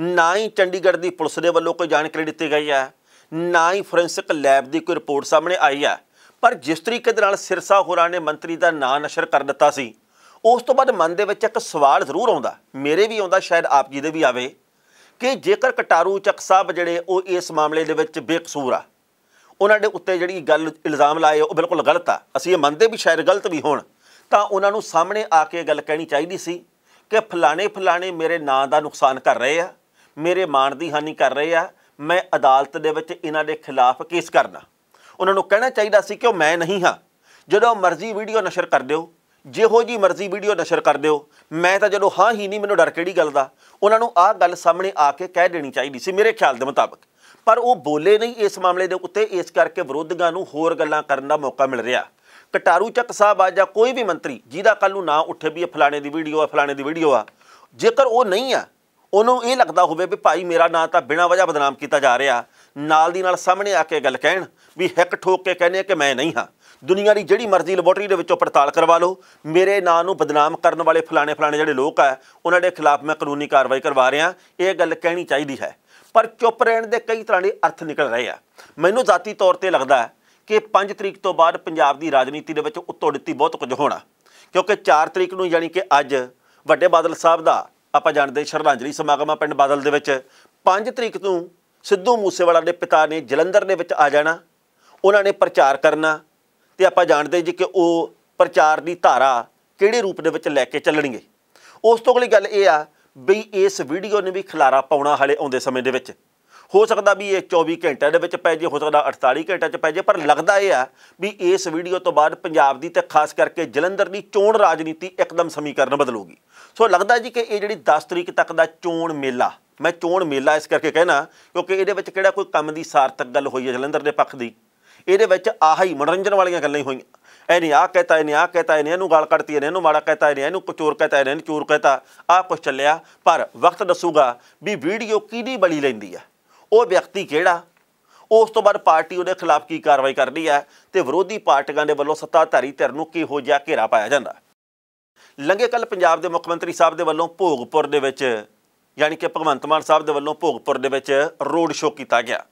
ਨਾ ਹੀ ਚੰਡੀਗੜ੍ਹ ਦੀ ਪੁਲਿਸ ਦੇ ਵੱਲੋਂ ਕੋਈ ਜਾਣਕਾਰੀ ਦਿੱਤੀ ਗਈ ਆ ਨਾ ਹੀ ਫੋਰੈਂਸਿਕ ਲੈਬ ਦੀ ਕੋਈ ਰਿਪੋਰਟ ਸਾਹਮਣੇ ਆਈ ਹੈ ਪਰ ਜਿਸ ਤਰੀਕੇ ਦੇ ਨਾਲ ਸਿਰਸਾ ਹੋਰਾਂ ਨੇ ਮੰਤਰੀ ਦਾ ਨਾਂ ਨਸ਼ਰ ਕਰ ਦਿੱਤਾ ਸੀ ਉਸ ਤੋਂ ਬਾਅਦ ਮਨ ਦੇ ਵਿੱਚ ਇੱਕ ਸਵਾਲ ਜ਼ਰੂਰ ਆਉਂਦਾ ਮੇਰੇ ਵੀ ਆਉਂਦਾ ਸ਼ਾਇਦ ਆਪ ਜੀ ਦੇ ਵੀ ਆਵੇ ਕਿ ਜੇਕਰ ਕਟਾਰੂ ਚੱਕ ਸਾਹਿਬ ਜਿਹੜੇ ਉਹ ਇਸ ਮਾਮਲੇ ਦੇ ਵਿੱਚ ਬੇਕਸੂਰ ਆ ਉਹਨਾਂ ਦੇ ਉੱਤੇ ਜਿਹੜੀ ਗੱਲ ਇਲਜ਼ਾਮ ਲਾਏ ਉਹ ਬਿਲਕੁਲ ਗਲਤ ਆ ਅਸੀਂ ਇਹ ਮੰਨਦੇ ਵੀ ਸ਼ਾਇਦ ਗਲਤ ਵੀ ਹੋਣ ਤਾਂ ਉਹਨਾਂ ਨੂੰ ਸਾਹਮਣੇ ਆ ਕੇ ਗੱਲ ਕਹਿਣੀ ਚਾਹੀਦੀ ਸੀ ਕਿ ਫਲਾਣੇ ਫਲਾਣੇ ਮੇਰੇ ਨਾਂ ਦਾ ਨੁਕਸਾਨ ਕਰ ਰਹੇ ਆ ਮੇਰੇ ਮਾਣ ਦੀ ਹਾਨੀ ਕਰ ਰਹੇ ਆ ਮੈਂ ਅਦਾਲਤ ਦੇ ਵਿੱਚ ਇਹਨਾਂ ਦੇ ਖਿਲਾਫ ਕੇਸ ਕਰਨਾ ਉਹਨਾਂ ਨੂੰ ਕਹਿਣਾ ਚਾਹੀਦਾ ਸੀ ਕਿ ਉਹ ਮੈਂ ਨਹੀਂ ਹਾਂ ਜਦੋਂ ਮਰਜ਼ੀ ਵੀਡੀਓ ਨਸ਼ਰ ਕਰ ਦਿਓ ਜਿਹੋ ਜੀ ਮਰਜ਼ੀ ਵੀਡੀਓ ਨਸ਼ਰ ਕਰ ਦਿਓ ਮੈਂ ਤਾਂ ਜਦੋਂ ਹਾਂ ਹੀ ਨਹੀਂ ਮੈਨੂੰ ਡਰ ਕਿਹੜੀ ਗੱਲ ਦਾ ਉਹਨਾਂ ਨੂੰ ਆਹ ਗੱਲ ਸਾਹਮਣੇ ਆ ਕੇ ਕਹਿ ਦੇਣੀ ਚਾਹੀਦੀ ਸੀ ਮੇਰੇ ਖਿਆਲ ਦੇ ਮੁਤਾਬਕ ਪਰ ਉਹ ਬੋਲੇ ਨਹੀਂ ਇਸ ਮਾਮਲੇ ਦੇ ਉੱਤੇ ਇਸ ਕਰਕੇ ਵਿਰੋਧੀਆਂ ਨੂੰ ਹੋਰ ਗੱਲਾਂ ਕਰਨ ਦਾ ਮੌਕਾ ਮਿਲ ਰਿਹਾ ਕਟਾਰੂ ਚੱਕ ਸਾਹਿਬ ਆ ਜਾਂ ਕੋਈ ਵੀ ਮੰਤਰੀ ਜਿਹਦਾ ਕੱਲ ਨੂੰ ਨਾਂ ਉੱਠੇ ਵੀ ਫਲਾਣੇ ਦੀ ਵੀਡੀਓ ਆ ਫਲਾਣੇ ਦੀ ਵੀਡੀਓ ਆ ਜੇਕਰ ਉਹ ਨਹੀਂ ਆ ਉਹਨੂੰ ਇਹ ਲੱਗਦਾ ਹੋਵੇ ਵੀ ਭਾਈ ਮੇਰਾ ਨਾਂ ਤਾਂ ਬਿਨਾਂ ਵਜ੍ਹਾ ਬਦਨਾਮ ਕੀਤਾ ਜਾ ਰਿਹਾ ਨਾਲ ਦੀ ਨਾਲ ਸਾਹਮਣੇ ਆ ਕੇ ਗੱਲ ਕਹਿਣ ਵੀ ਹਿੱਕ ਠੋਕ ਕੇ ਕਹਿੰਦੇ ਕਿ ਮੈਂ ਨਹੀਂ ਹਾਂ ਦੁਨੀਆ ਦੀ ਜਿਹੜੀ ਮਰਜ਼ੀ ਲੈਬੋਰਟਰੀ ਦੇ ਵਿੱਚੋਂ ਪੜਤਾਲ ਕਰਵਾ ਲਓ ਮੇਰੇ ਨਾਂ ਨੂੰ ਬਦਨਾਮ ਕਰਨ ਵਾਲੇ ਫਲਾਣੇ ਫਲਾਣੇ ਜਿਹੜੇ ਲੋਕ ਆ ਉਹਨਾਂ ਦੇ ਖਿਲਾਫ ਮੈਂ ਕਾਨੂੰਨੀ ਕਾਰਵਾਈ ਕਰਵਾ ਰਿਹਾ ਇਹ ਗੱਲ ਕਹਿਣੀ ਚਾਹੀਦੀ ਹੈ ਪਰ ਚੁੱਪ ਰਹਿਣ ਦੇ ਕਈ ਤਰ੍ਹਾਂ ਦੇ ਅਰਥ ਨਿਕਲ ਰਹੇ ਆ ਮੈਨੂੰ ਜ਼ਾਤੀ ਤੌਰ ਤੇ ਲੱਗਦਾ ਹੈ ਕਿ 5 ਤਰੀਕ ਤੋਂ ਬਾਅਦ ਪੰਜਾਬ ਦੀ ਰਾਜਨੀਤੀ ਦੇ ਵਿੱਚ ਉੱਤੋਂ ਦਿੱਤੀ ਬਹੁਤ ਕੁਝ ਹੋਣਾ ਕਿਉਂਕਿ 4 ਤਰੀਕ ਨੂੰ ਯਾਨੀ ਕਿ ਅੱਜ ਵੱਡੇ ਬਾਦਲ ਸਾਹਿਬ ਦਾ ਆਪਾਂ ਜਾਣਦੇ ਸ਼ਰਧਾਂਜਲੀ ਸਮਾਗਮ ਆ ਪਿੰਡ ਬਾਦਲ ਦੇ ਵਿੱਚ 5 ਤਰੀਕ ਨੂੰ ਸਿੱਧੂ ਮੂਸੇਵਾਲਾ ਦੇ ਪਿਤਾ ਨੇ ਜਲੰਧਰ ਦੇ ਵਿੱਚ ਆ ਜਾਣਾ ਉਹਨਾਂ ਨੇ ਪ੍ਰਚਾਰ ਕਰਨਾ ਤੇ ਆਪਾਂ ਜਾਣਦੇ ਜੀ ਕਿ ਉਹ ਪ੍ਰਚਾਰ ਦੀ ਧਾਰਾ ਕਿਹੜੇ ਰੂਪ ਦੇ ਵਿੱਚ ਲੈ ਕੇ ਚੱਲਣਗੇ ਉਸ ਤੋਂ ਅਗਲੀ ਗੱਲ ਇਹ ਆ ਵੀ ਇਸ ਵੀਡੀਓ ਨੇ ਵੀ ਖਲਾਰਾ ਪਾਉਣਾ ਹਲੇ ਆਉਂਦੇ ਸਮੇਂ ਦੇ ਵਿੱਚ ਹੋ ਸਕਦਾ ਵੀ ਇਹ 24 ਘੰਟਿਆਂ ਦੇ ਵਿੱਚ ਪੈ ਜੇ ਹੋ ਸਕਦਾ 48 ਘੰਟਿਆਂ 'ਚ ਪੈ ਜੇ ਪਰ ਲੱਗਦਾ ਇਹ ਆ ਵੀ ਇਸ ਵੀਡੀਓ ਤੋਂ ਬਾਅਦ ਪੰਜਾਬ ਦੀ ਤੇ ਖਾਸ ਕਰਕੇ ਜਲੰਧਰ ਦੀ ਚੋਣ ਰਾਜਨੀਤੀ ਇੱਕਦਮ ਸਮੀਕਰਨ ਬਦਲੂਗੀ ਸੋ ਲੱਗਦਾ ਜੀ ਕਿ ਇਹ ਜਿਹੜੀ 10 ਤਰੀਕ ਤੱਕ ਦਾ ਚੋਣ ਮੇਲਾ ਮੈਂ ਚੋਣ ਮੇਲਾ ਇਸ ਕਰਕੇ ਕਹਿਣਾ ਕਿਉਂਕਿ ਇਹਦੇ ਵਿੱਚ ਕਿਹੜਾ ਕੋਈ ਕੰਮ ਦੀ ਸਾਰਥਕ ਗੱਲ ਹੋਈ ਹੈ ਜਲੰਧਰ ਦੇ ਪੱਖ ਦੀ ਇਹਦੇ ਵਿੱਚ ਆਹੀ ਮਨੋਰੰਜਨ ਵਾਲੀਆਂ ਗੱਲਾਂ ਹੀ ਹੋਈਆਂ ਇਹ ਨਹੀਂ ਆ ਕਹਤਾ ਇਹਨੇ ਆ ਕਹਤਾ ਇਹਨੇ ਇਹਨੂੰ ਗਾਲ ਕੱਢਤੀ ਇਹਨੇ ਇਹਨੂੰ ਮਾੜਾ ਕਹਤਾ ਇਹਨੇ ਇਹਨੂੰ ਚੋਰ ਕਹਤਾ ਇਹਨੇ ਚੋਰ ਕਹਤਾ ਆ ਕੁਝ ਚੱਲਿਆ ਪਰ ਵਕਤ ਦੱਸੂਗਾ ਵੀ ਵੀਡੀਓ ਕਿਹਦੀ ਬਣੀ ਲੈਂਦੀ ਆ ਉਹ ਵਿਅਕਤੀ ਕਿਹੜਾ ਉਸ ਤੋਂ ਬਾਅਦ ਪਾਰਟੀ ਉਹਦੇ ਖਿਲਾਫ ਕੀ ਕਾਰਵਾਈ ਕਰਦੀ ਹੈ ਤੇ ਵਿਰੋਧੀ ਪਾਰਟੀਆਂ ਦੇ ਵੱਲੋਂ ਸੱਤਾਧਾਰੀ ਧਿਰ ਨੂੰ ਕੀ ਹੋ ਜਾ ਘੇਰਾ ਪਾਇਆ ਜਾਂਦਾ ਲੰਗੇ ਕੱਲ ਪੰਜਾਬ ਦੇ ਮੁੱਖ ਮੰਤਰੀ ਸਾਹਿਬ ਦੇ ਵੱਲੋਂ ਭੋਗਪੁਰ ਦੇ ਵਿੱਚ ਯਾਨੀ ਕਿ ਭਗਵੰਤ ਮਾਨ ਸਾਹਿਬ ਦੇ ਵੱਲੋਂ ਭੋਗਪੁਰ ਦੇ ਵਿੱਚ ਰੋਡ ਸ਼ੋਅ ਕੀਤਾ ਗਿਆ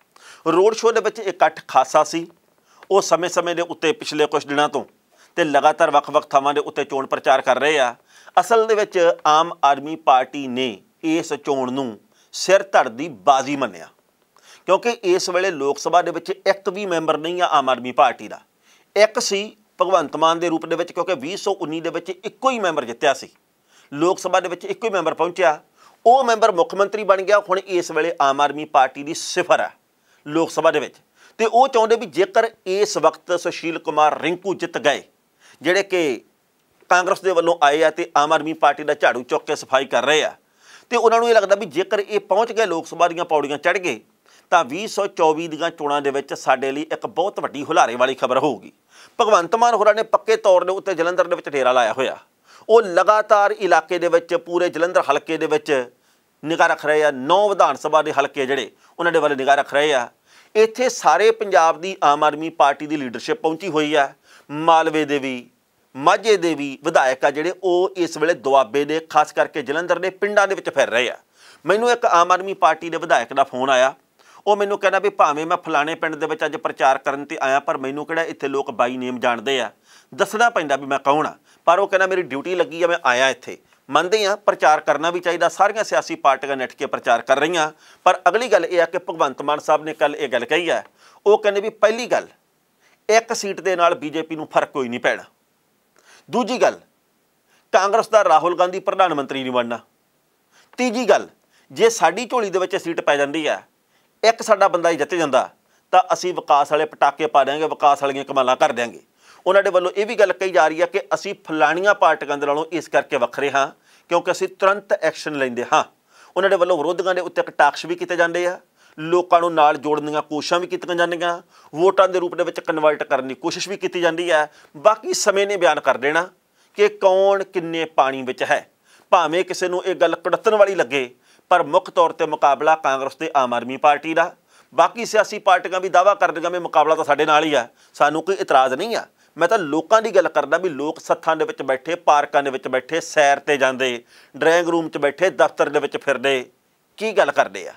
ਰੋਡ ਸ਼ੋਅ ਦੇ ਵਿੱਚ ਇਕੱਠ ਖਾਸਾ ਸੀ ਉਹ ਸਮੇਂ-ਸਮੇਂ ਦੇ ਉੱਤੇ ਪਿਛਲੇ ਕੁਝ ਦਿਨਾਂ ਤੋਂ ਤੇ ਲਗਾਤਾਰ ਵੱਖ-ਵੱਖ ਥਾਵਾਂ ਦੇ ਉੱਤੇ ਚੋਣ ਪ੍ਰਚਾਰ ਕਰ ਰਹੇ ਆ ਅਸਲ ਦੇ ਵਿੱਚ ਆਮ ਆਦਮੀ ਪਾਰਟੀ ਨੇ ਇਸ ਚੋਣ ਨੂੰ ਸਿਰ ਧੜ ਦੀ ਬਾਜ਼ੀ ਮੰਨਿਆ ਕਿਉਂਕਿ ਇਸ ਵੇਲੇ ਲੋਕ ਸਭਾ ਦੇ ਵਿੱਚ ਇੱਕ ਵੀ ਮੈਂਬਰ ਨਹੀਂ ਆ ਆਮ ਆਦਮੀ ਪਾਰਟੀ ਦਾ ਇੱਕ ਸੀ ਭਗਵੰਤ ਮਾਨ ਦੇ ਰੂਪ ਦੇ ਵਿੱਚ ਕਿਉਂਕਿ 2019 ਦੇ ਵਿੱਚ ਇੱਕੋ ਹੀ ਮੈਂਬਰ ਜਿੱਤਿਆ ਸੀ ਲੋਕ ਸਭਾ ਦੇ ਵਿੱਚ ਇੱਕੋ ਹੀ ਮੈਂਬਰ ਪਹੁੰਚਿਆ ਉਹ ਮੈਂਬਰ ਮੁੱਖ ਮੰਤਰੀ ਬਣ ਗਿਆ ਹੁਣ ਇਸ ਵੇਲੇ ਆਮ ਆਦਮੀ ਪਾਰਟੀ ਦੀ ਸਿਫਰ ਹੈ ਲੋਕ ਸਭਾ ਦੇ ਵਿੱਚ ਤੇ ਉਹ ਚਾਹੁੰਦੇ ਵੀ ਜੇਕਰ ਇਸ ਵਕਤ ਸੁਸ਼ੀਲ ਕੁਮਾਰ ਰਿੰਕੂ ਜਿੱਤ ਗਏ ਜਿਹੜੇ ਕਿ ਕਾਂਗਰਸ ਦੇ ਵੱਲੋਂ ਆਏ ਆ ਤੇ ਆਮ ਆਦਮੀ ਪਾਰਟੀ ਦਾ ਝਾੜੂ ਚੁੱਕ ਕੇ ਸਫਾਈ ਕਰ ਰਹੇ ਆ ਤੇ ਉਹਨਾਂ ਨੂੰ ਇਹ ਲੱਗਦਾ ਵੀ ਜੇਕਰ ਇਹ ਪਹੁੰਚ ਗਏ ਲੋਕ ਸਭਾ ਦੀਆਂ ਪੌੜੀਆਂ ਚੜ ਗਏ ਤਾਂ 2024 ਦੀਆਂ ਚੋਣਾਂ ਦੇ ਵਿੱਚ ਸਾਡੇ ਲਈ ਇੱਕ ਬਹੁਤ ਵੱਡੀ ਹੁਲਾਰੇ ਵਾਲੀ ਖਬਰ ਹੋਊਗੀ ਭਗਵੰਤ ਮਾਨ ਹੋਰਾਂ ਨੇ ਪੱਕੇ ਤੌਰ ਦੇ ਉੱਤੇ ਜਲੰਧਰ ਦੇ ਵਿੱਚ ਡੇਰਾ ਲਾਇਆ ਹੋਇਆ ਉਹ ਲਗਾਤਾਰ ਇਲਾਕੇ ਦੇ ਵਿੱਚ ਪੂਰੇ ਜਲੰਧਰ ਹਲਕੇ ਦੇ ਵਿੱਚ ਨਿਗਾਹ ਰੱਖ ਰਹੇ ਆ ਨੌ ਵਿਧਾਨ ਸਭਾ ਦੇ ਹਲਕੇ ਜਿਹੜੇ ਉਹਨਾਂ ਦੇ ਵੱਲ ਨਿਗਾਹ ਰੱਖ ਰਹੇ ਆ ਇੱਥੇ ਸਾਰੇ ਪੰਜਾਬ ਦੀ ਆਮ ਆਦਮੀ ਪਾਰਟੀ ਦੀ ਲੀਡਰਸ਼ਿਪ ਪਹੁੰਚੀ ਹੋਈ ਆ ਮਾਲਵੇ ਦੇ ਵੀ ਮਾਝੇ ਦੇ ਵੀ ਵਿਧਾਇਕ ਆ ਜਿਹੜੇ ਉਹ ਇਸ ਵੇਲੇ ਦੁਆਬੇ ਦੇ ਖਾਸ ਕਰਕੇ ਜਲੰਧਰ ਦੇ ਪਿੰਡਾਂ ਦੇ ਵਿੱਚ ਫਿਰ ਰਹੇ ਆ ਮੈਨੂੰ ਇੱਕ ਆਮ ਆਦਮੀ ਪਾਰਟੀ ਦੇ ਵਿਧਾਇਕ ਦਾ ਫੋਨ ਆਇਆ ਉਹ ਮੈਨੂੰ ਕਹਿੰਦਾ ਵੀ ਭਾਵੇਂ ਮੈਂ ਫਲਾਣੇ ਪਿੰਡ ਦੇ ਵਿੱਚ ਅੱਜ ਪ੍ਰਚਾਰ ਕਰਨ ਤੇ ਆਇਆ ਪਰ ਮੈਨੂੰ ਕਿਹੜਾ ਇੱਥੇ ਲੋਕ ਬਾਈ ਨੇਮ ਜਾਣਦੇ ਆ ਦੱਸਣਾ ਪੈਂਦਾ ਵੀ ਮੈਂ ਕੌਣ ਆ ਪਰ ਉਹ ਕਹਿੰਦਾ ਮੇਰੀ ਡਿਊਟੀ ਲੱਗੀ ਆ ਮੈਂ ਆਇਆ ਇੱਥੇ ਮੰਨਦੇ ਆ ਪ੍ਰਚਾਰ ਕਰਨਾ ਵੀ ਚਾਹੀਦਾ ਸਾਰੀਆਂ ਸਿਆਸੀ ਪਾਰਟੀਆਂ ਨੱਠ ਕੇ ਪ੍ਰਚਾਰ ਕਰ ਰਹੀਆਂ ਪਰ ਅਗਲੀ ਗੱਲ ਇਹ ਆ ਕਿ ਭਗਵੰਤ ਮਾਨ ਸਾਹਿਬ ਨੇ ਕੱਲ ਇਹ ਗੱਲ ਕਹੀ ਆ ਉਹ ਕਹਿੰਦੇ ਵੀ ਪਹਿਲੀ ਗੱਲ ਇੱਕ ਸੀਟ ਦੇ ਨਾਲ ਬੀਜੇਪੀ ਨੂੰ ਫਰਕ ਕੋਈ ਨਹੀਂ ਪੈਣਾ ਦੂਜੀ ਗੱਲ ਕਾਂਗਰਸ ਦਾ ਰਾਹੁਲ ਗਾਂਧੀ ਪ੍ਰਧਾਨ ਮੰਤਰੀ ਨਹੀਂ ਬਣਨਾ ਤੀਜੀ ਗੱਲ ਜੇ ਸਾਡੀ ਝੋਲੀ ਦੇ ਵਿੱਚ ਸੀਟ ਪੈ ਜਾਂਦੀ ਹੈ ਇੱਕ ਸਾਡਾ ਬੰਦਾ ਹੀ ਜਿੱਤ ਜਾਂਦਾ ਤਾਂ ਅਸੀਂ ਵਿਕਾਸ ਵਾਲੇ ਪਟਾਕੇ ਪਾ ਦਿਆਂਗੇ ਵਿਕਾਸ ਵਾਲੀਆਂ ਕਮਾਲਾਂ ਕਰ ਦਿਆਂਗੇ ਉਹਨਾਂ ਦੇ ਵੱਲੋਂ ਇਹ ਵੀ ਗੱਲ ਕਹੀ ਜਾ ਰਹੀ ਹੈ ਕਿ ਅਸੀਂ ਫਲਾਣੀਆਂ ਪਾਰਟੀਆਂ ਦੇ ਨਾਲੋਂ ਇਸ ਕਰਕੇ ਵੱਖਰੇ ਹਾਂ ਕਿਉਂਕਿ ਅਸੀਂ ਤੁਰੰਤ ਐਕਸ਼ਨ ਲੈਂਦੇ ਹਾਂ ਉਹਨਾਂ ਦੇ ਵੱਲੋਂ ਵਿਰੋਧੀਆਂ ਦੇ ਉੱਤੇ ਕਟਾਕਸ਼ ਵੀ ਕੀਤੇ ਜਾਂਦੇ ਆ ਲੋਕਾਂ ਨੂੰ ਨਾਲ ਜੋੜਨ ਦੀਆਂ ਕੋਸ਼ਿਸ਼ਾਂ ਵੀ ਕੀਤੀਆਂ ਜਾਂਦੀਆਂ ਵੋਟਾਂ ਦੇ ਰੂਪ ਦੇ ਵਿੱਚ ਕਨਵਰਟ ਕਰਨ ਦੀ ਕੋਸ਼ਿਸ਼ ਵੀ ਕੀਤੀ ਜਾਂਦੀ ਹੈ ਬਾਕੀ ਸਮੇਂ ਨੇ ਬਿਆਨ ਕਰ ਦੇਣਾ ਕਿ ਕੌਣ ਕਿੰਨੇ ਪਾਣੀ ਵਿੱਚ ਹੈ ਭਾਵੇਂ ਕਿਸੇ ਨੂੰ ਇਹ ਗੱਲ ਕੜਤਨ ਵਾਲੀ ਲੱਗੇ ਪਰ ਮੁੱਖ ਤੌਰ ਤੇ ਮੁਕਾਬਲਾ ਕਾਂਗਰਸ ਤੇ ਆਮ ਆਦਮੀ ਪਾਰਟੀ ਦਾ ਬਾਕੀ ਸਿਆਸੀ ਪਾਰਟੀਆਂ ਵੀ ਦਾਵਾ ਕਰਦੀਆਂ ਵੀ ਮੁਕਾਬਲਾ ਤਾਂ ਸਾਡੇ ਨਾਲ ਹੀ ਆ ਸਾਨੂੰ ਕੋਈ ਇਤਰਾਜ਼ ਨਹੀਂ ਆ ਮੈਂ ਤਾਂ ਲੋਕਾਂ ਦੀ ਗੱਲ ਕਰਦਾ ਵੀ ਲੋਕ ਸੱਥਾਂ ਦੇ ਵਿੱਚ ਬੈਠੇ ਪਾਰਕਾਂ ਦੇ ਵਿੱਚ ਬੈਠੇ ਸੈਰ ਤੇ ਜਾਂਦੇ ਡਰਾਇੰਗ ਰੂਮ 'ਚ ਬੈਠੇ ਦਫ਼ਤਰ ਦੇ ਵਿੱਚ ਫਿਰਦੇ ਕੀ ਗੱਲ ਕਰਦੇ ਆ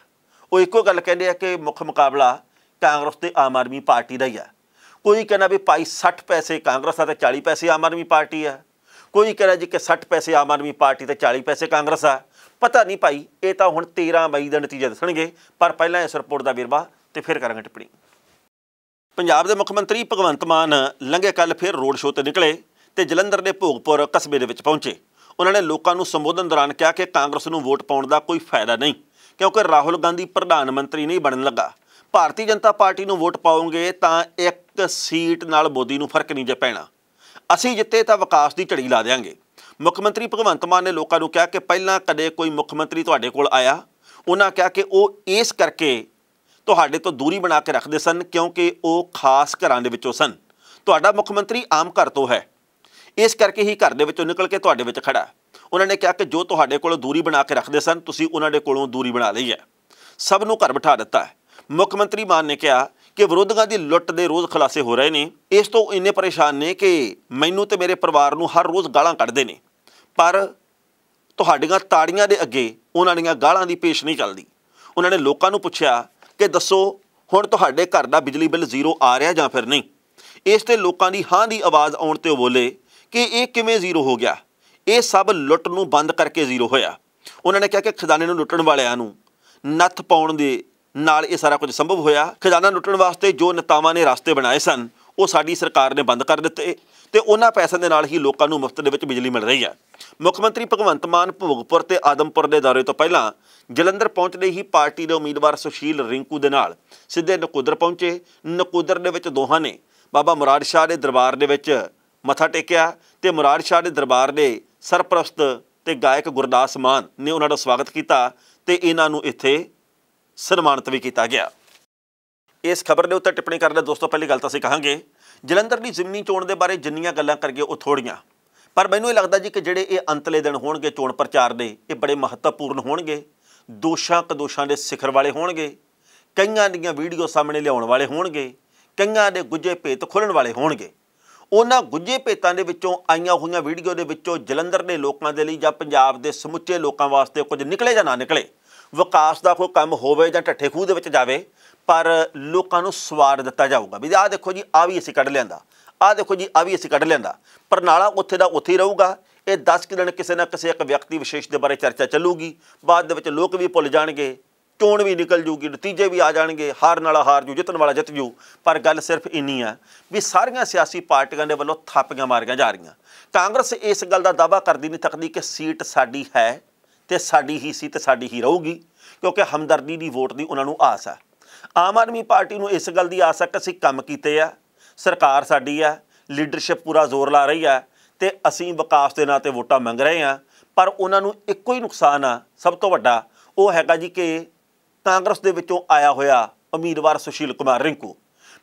ਉਹ ਇੱਕੋ ਗੱਲ ਕਹਿੰਦੇ ਆ ਕਿ ਮੁੱਖ ਮੁਕਾਬਲਾ ਕਾਂਗਰਸ ਤੇ ਆਮ ਆਦਮੀ ਪਾਰਟੀ ਦਾ ਹੀ ਆ ਕੋਈ ਕਹਿੰਦਾ ਵੀ ਭਾਈ 60 ਪੈਸੇ ਕਾਂਗਰਸ ਆ ਤੇ 40 ਪੈਸੇ ਆਮ ਆਦਮੀ ਪਾਰਟੀ ਆ ਕੋਈ ਕਹਿੰਦਾ ਜੀ ਕਿ 60 ਪੈਸੇ ਆਮ ਆਦਮੀ ਪਾਰਟੀ ਤੇ 40 ਪੈਸੇ ਕਾਂਗਰਸ ਆ ਪਤਾ ਨਹੀਂ ਭਾਈ ਇਹ ਤਾਂ ਹੁਣ 13 ਮਈ ਦਾ ਨਤੀਜਾ ਦੱਸਣਗੇ ਪਰ ਪਹਿਲਾਂ ਇਸ ਰਿਪੋਰਟ ਦਾ ਵੇਰਵਾ ਤੇ ਫਿਰ ਕਰਾਂਗੇ ਟਿੱਪਣੀ ਪੰਜਾਬ ਦੇ ਮੁੱਖ ਮੰਤਰੀ ਭਗਵੰਤ ਮਾਨ ਲੰਘੇ ਕੱਲ ਫਿਰ ਰੋਡ ਸ਼ੋਅ ਤੇ ਨਿਕਲੇ ਤੇ ਜਲੰਧਰ ਦੇ ਭੋਗਪੁਰ ਕਸਬੇ ਦੇ ਵਿੱਚ ਪਹੁੰਚੇ ਉਹਨਾਂ ਨੇ ਲੋਕਾਂ ਨੂੰ ਸੰਬੋਧਨ ਦੌਰਾਨ ਕਿਹਾ ਕਿ ਕਾਂਗਰਸ ਨੂੰ ਵੋਟ ਪਾਉਣ ਦਾ ਕੋਈ ਫਾਇਦਾ ਨਹੀਂ ਕਿਉਂਕਿ ਰਾਹੁਲ ਗਾਂਧੀ ਪ੍ਰਧਾਨ ਮੰਤਰੀ ਨਹੀਂ ਬਣਨ ਲੱਗਾ ਭਾਰਤੀ ਜਨਤਾ ਪਾਰਟੀ ਨੂੰ ਵੋਟ ਪਾਉਂਗੇ ਤਾਂ ਇੱਕ ਸੀਟ ਨਾਲ ਮੋਦੀ ਨੂੰ ਫਰਕ ਨਹੀਂ ਜੇ ਪੈਣਾ ਅਸੀਂ ਜਿੱਤੇ ਤਾਂ ਵਿਕਾਸ ਦੀ ਝੜੀ ਲਾ ਦੇਵਾਂਗੇ ਮੁੱਖ ਮੰਤਰੀ ਭਗਵੰਤ ਮਾਨ ਨੇ ਲੋਕਾਂ ਨੂੰ ਕਿਹਾ ਕਿ ਪਹਿਲਾਂ ਕਦੇ ਕੋਈ ਮੁੱਖ ਮੰਤਰੀ ਤੁਹਾਡੇ ਕੋਲ ਆਇਆ ਉਹਨਾਂ ਕਿਹਾ ਕਿ ਉਹ ਇਸ ਕਰਕੇ ਤੁਹਾਡੇ ਤੋਂ ਦੂਰੀ ਬਣਾ ਕੇ ਰੱਖਦੇ ਸਨ ਕਿਉਂਕਿ ਉਹ ਖਾਸ ਘਰਾਂ ਦੇ ਵਿੱਚੋਂ ਸਨ ਤੁਹਾਡਾ ਮੁੱਖ ਮੰਤਰੀ ਆਮ ਘਰ ਤੋਂ ਹੈ ਇਸ ਕਰਕੇ ਹੀ ਘਰ ਦੇ ਵਿੱਚੋਂ ਨਿਕਲ ਕੇ ਤੁਹਾਡੇ ਵਿੱਚ ਖੜਾ ਉਹਨਾਂ ਨੇ ਕਿਹਾ ਕਿ ਜੋ ਤੁਹਾਡੇ ਕੋਲ ਦੂਰੀ ਬਣਾ ਕੇ ਰੱਖਦੇ ਸਨ ਤੁਸੀਂ ਉਹਨਾਂ ਦੇ ਕੋਲੋਂ ਦੂਰੀ ਬਣਾ ਲਈ ਹੈ ਸਭ ਨੂੰ ਘਰ ਬਿਠਾ ਦਿੱਤਾ ਹੈ ਮੁੱਖ ਮੰਤਰੀ ਮਾਨ ਨੇ ਕਿਹਾ ਕਿ ਵਿਰੋਧੀਆਂ ਦੀ ਲੁੱਟ ਦੇ ਰੋਜ਼ ਖਲਾਸੇ ਹੋ ਰਹੇ ਨੇ ਇਸ ਤੋਂ ਇੰਨੇ ਪਰੇਸ਼ਾਨ ਨੇ ਕਿ ਮੈਨੂੰ ਤੇ ਮੇਰੇ ਪਰਿਵਾਰ ਨੂੰ ਹਰ ਰੋਜ਼ ਗਾਲਾਂ ਕੱਢਦੇ ਨੇ ਪਰ ਤੁਹਾਡੀਆਂ ਤਾੜੀਆਂ ਦੇ ਅੱਗੇ ਉਹਨਾਂ ਦੀਆਂ ਗਾਲਾਂ ਦੀ ਪੇਸ਼ ਨਹੀਂ ਚੱਲਦੀ ਉਹਨਾਂ ਨੇ ਲੋਕਾਂ ਨੂੰ ਪੁੱਛਿਆ ਕਿ ਦੱਸੋ ਹੁਣ ਤੁਹਾਡੇ ਘਰ ਦਾ ਬਿਜਲੀ ਬਿੱਲ ਜ਼ੀਰੋ ਆ ਰਿਹਾ ਜਾਂ ਫਿਰ ਨਹੀਂ ਇਸ ਤੇ ਲੋਕਾਂ ਦੀ ਹਾਂ ਦੀ ਆਵਾਜ਼ ਆਉਣ ਤੇ ਉਹ ਬੋਲੇ ਕਿ ਇਹ ਕਿਵੇਂ ਜ਼ੀਰੋ ਹੋ ਗਿਆ ਇਹ ਸਭ ਲੁੱਟ ਨੂੰ ਬੰਦ ਕਰਕੇ ਜ਼ੀਰੋ ਹੋਇਆ ਉਹਨਾਂ ਨੇ ਕਿਹਾ ਕਿ ਖਜ਼ਾਨੇ ਨੂੰ ਲੁੱਟਣ ਵਾਲਿਆਂ ਨੂੰ ਨੱਥ ਪਾਉਣ ਦੇ ਨਾਲ ਇਹ ਸਾਰਾ ਕੁਝ ਸੰਭਵ ਹੋਇਆ ਖਜ਼ਾਨਾ ਲੁੱਟਣ ਵਾਸਤੇ ਜੋ ਨੇਤਾਵਾਂ ਨੇ ਰਸਤੇ ਬਣਾਏ ਸਨ ਉਹ ਸਾਡੀ ਸਰਕਾਰ ਨੇ ਬੰਦ ਕਰ ਦਿੱਤੇ ਤੇ ਉਹਨਾਂ ਪੈਸਿਆਂ ਦੇ ਨਾਲ ਹੀ ਲੋਕਾਂ ਨੂੰ ਮੁਫਤ ਦੇ ਵਿੱਚ ਬਿਜਲੀ ਮਿਲ ਰਹੀ ਹੈ ਮੁੱਖ ਮੰਤਰੀ ਭਗਵੰਤ ਮਾਨ ਭੋਗਪੁਰ ਤੇ ਆਦਮਪੁਰ ਦੇ ਦੌਰੇ ਤੋਂ ਪਹਿਲਾਂ ਜਲੰਧਰ ਪਹੁੰਚਦੇ ਹੀ ਪਾਰਟੀ ਦੇ ਉਮੀਦਵਾਰ ਸੁਸ਼ੀਲ ਰਿੰਕੂ ਦੇ ਨਾਲ ਸਿੱਧੇ ਨਕੂਦਰ ਪਹੁੰਚੇ ਨਕੂਦਰ ਦੇ ਵਿੱਚ ਦੋਹਾਂ ਨੇ ਬਾਬਾ ਮੁਰਾਦ ਸ਼ਾਹ ਦੇ ਦਰਬਾਰ ਦੇ ਵਿੱਚ ਮੱਥਾ ਟੇਕਿਆ ਤੇ ਮੁਰਾਦ ਸ਼ਾਹ ਦੇ ਦਰਬਾਰ ਦੇ ਸਰਪ੍ਰਸਤ ਤੇ ਗਾਇਕ ਗੁਰਦਾਸ ਮਾਨ ਨੇ ਉਹਨਾਂ ਦਾ ਸਵਾਗਤ ਕੀਤਾ ਤੇ ਇਹਨਾਂ ਨੂੰ ਇੱਥੇ ਸਨਮਾਨਿਤ ਵੀ ਕੀਤਾ ਗਿਆ ਇਸ ਖਬਰ ਦੇ ਉੱਤੇ ਟਿੱਪਣੀ ਕਰਨ ਦਾ ਦੋਸਤੋ ਪਹਿਲੀ ਗੱਲ ਤਾਂ ਅਸੀਂ ਕਹਾਂਗੇ ਜਲੰਧਰ ਦੀ ਜ਼ਮੀਨੀ ਚੋਣ ਦੇ ਬਾਰੇ ਜਿੰਨੀਆਂ ਗੱਲਾਂ ਕਰ ਗਏ ਉਹ ਥੋੜੀਆਂ ਪਰ ਮੈਨੂੰ ਇਹ ਲੱਗਦਾ ਜੀ ਕਿ ਜਿਹੜੇ ਇਹ ਅੰਤਲੇ ਦਿਨ ਹੋਣਗੇ ਚੋਣ ਪ੍ਰਚਾਰ ਦੇ ਇਹ ਬੜੇ ਮਹੱਤਵਪੂਰਨ ਹੋਣਗੇ ਦੋਸ਼ਾਂ ਕਦੋਸ਼ਾਂ ਦੇ ਸਿਖਰ ਵਾਲੇ ਹੋਣਗੇ ਕਈਆਂ ਦੀਆਂ ਵੀਡੀਓ ਸਾਹਮਣੇ ਲਿਆਉਣ ਵਾਲੇ ਹੋਣਗੇ ਕਈਆਂ ਦੇ ਗੁੱਜੇ ਭੇਤ ਖੋਲਣ ਵਾਲੇ ਹੋਣਗੇ ਉਹਨਾਂ ਗੁੱਜੇ ਭੇਤਾਂ ਦੇ ਵਿੱਚੋਂ ਆਈਆਂ ਹੋਈਆਂ ਵੀਡੀਓ ਦੇ ਵਿੱਚੋਂ ਜਲੰਧਰ ਦੇ ਲੋਕਾਂ ਦੇ ਲਈ ਜਾਂ ਪੰਜਾਬ ਦੇ ਸਮੁੱਚੇ ਲੋਕਾਂ ਵਾਸਤੇ ਕੁਝ ਨਿਕਲੇ ਜਾਂ ਨਾ ਨਿਕਲੇ ਵਿਕਾਸ ਦਾ ਕੋਈ ਕੰਮ ਹੋਵੇ ਜਾਂ ਠੱਠੇ ਖੂਹ ਦੇ ਵਿੱਚ ਜਾਵੇ ਪਰ ਲੋਕਾਂ ਨੂੰ ਸਵਾਰ ਦਿੱਤਾ ਜਾਊਗਾ ਵੀ ਆਹ ਦੇਖੋ ਜੀ ਆ ਵੀ ਅਸੀਂ ਕੱਢ ਲਿਆਂਦਾ ਆਹ ਦੇਖੋ ਜੀ ਆ ਵੀ ਅਸੀਂ ਕੱਢ ਲਿਆਂਦਾ ਪਰ ਨਾਲਾ ਉੱਥੇ ਦਾ ਉੱਥੇ ਹੀ ਰਹੂਗਾ ਇਹ 10 ਦਿਨ ਕਿਸੇ ਨਾ ਕਿਸੇ ਇੱਕ ਵਿਅਕਤੀ ਵਿਸ਼ੇਸ਼ ਦੇ ਬਾਰੇ ਚਰਚਾ ਚੱਲੂਗੀ ਬਾਅਦ ਦੇ ਵਿੱਚ ਲੋਕ ਵੀ ਭੁੱਲ ਜਾਣਗੇ ਚੋਣ ਵੀ ਨਿਕਲ ਜੂਗੀ ਨਤੀਜੇ ਵੀ ਆ ਜਾਣਗੇ ਹਾਰਨ ਵਾਲਾ ਹਾਰ ਜੂ ਜਿੱਤਣ ਵਾਲਾ ਜਿੱਤ ਜੂ ਪਰ ਗੱਲ ਸਿਰਫ ਇੰਨੀ ਆ ਵੀ ਸਾਰੀਆਂ ਸਿਆਸੀ ਪਾਰਟੀਆਂ ਦੇ ਵੱਲੋਂ ਥਾਪੀਆਂ ਮਾਰੀਆਂ ਜਾ ਰਹੀਆਂ ਕਾਂਗਰਸ ਇਸ ਗੱਲ ਦਾ ਦਾਵਾ ਕਰਦੀ ਨਹੀਂ ਤੱਕਦੀ ਕਿ ਸੀਟ ਸਾਡੀ ਹੈ ਤੇ ਸਾਡੀ ਹੀ ਸੀ ਤੇ ਸਾਡੀ ਹੀ ਰਹੂਗੀ ਕਿਉਂਕਿ ਹਮਦਰਦੀ ਦੀ ਵੋਟ ਦੀ ਉਹਨਾਂ ਨੂੰ ਆਸ ਹੈ ਆਮ ਆਦਮੀ ਪਾਰਟੀ ਨੂੰ ਇਸ ਗੱਲ ਦੀ ਆਸ ਹੈ ਕਿ ਅਸੀਂ ਕੰਮ ਕੀਤੇ ਆ ਸਰਕਾਰ ਸਾਡੀ ਆ ਲੀਡਰਸ਼ਿਪ ਪੂਰਾ ਜ਼ੋਰ ਲਾ ਰਹੀ ਆ ਤੇ ਅਸੀਂ ਵਿਕਾਸ ਦੇ ਨਾਂ ਤੇ ਵੋਟਾਂ ਮੰਗ ਰਹੇ ਆ ਪਰ ਉਹਨਾਂ ਨੂੰ ਇੱਕੋ ਹੀ ਨੁਕਸਾਨ ਆ ਸਭ ਤੋਂ ਵੱਡਾ ਉਹ ਹੈਗਾ ਜੀ ਕਿ ਕਾਂਗਰਸ ਦੇ ਵਿੱਚੋਂ ਆਇਆ ਹੋਇਆ ਉਮੀਦਵਾਰ ਸੁਸ਼ੀਲ ਕੁਮਾਰ ਰਿੰਕੂ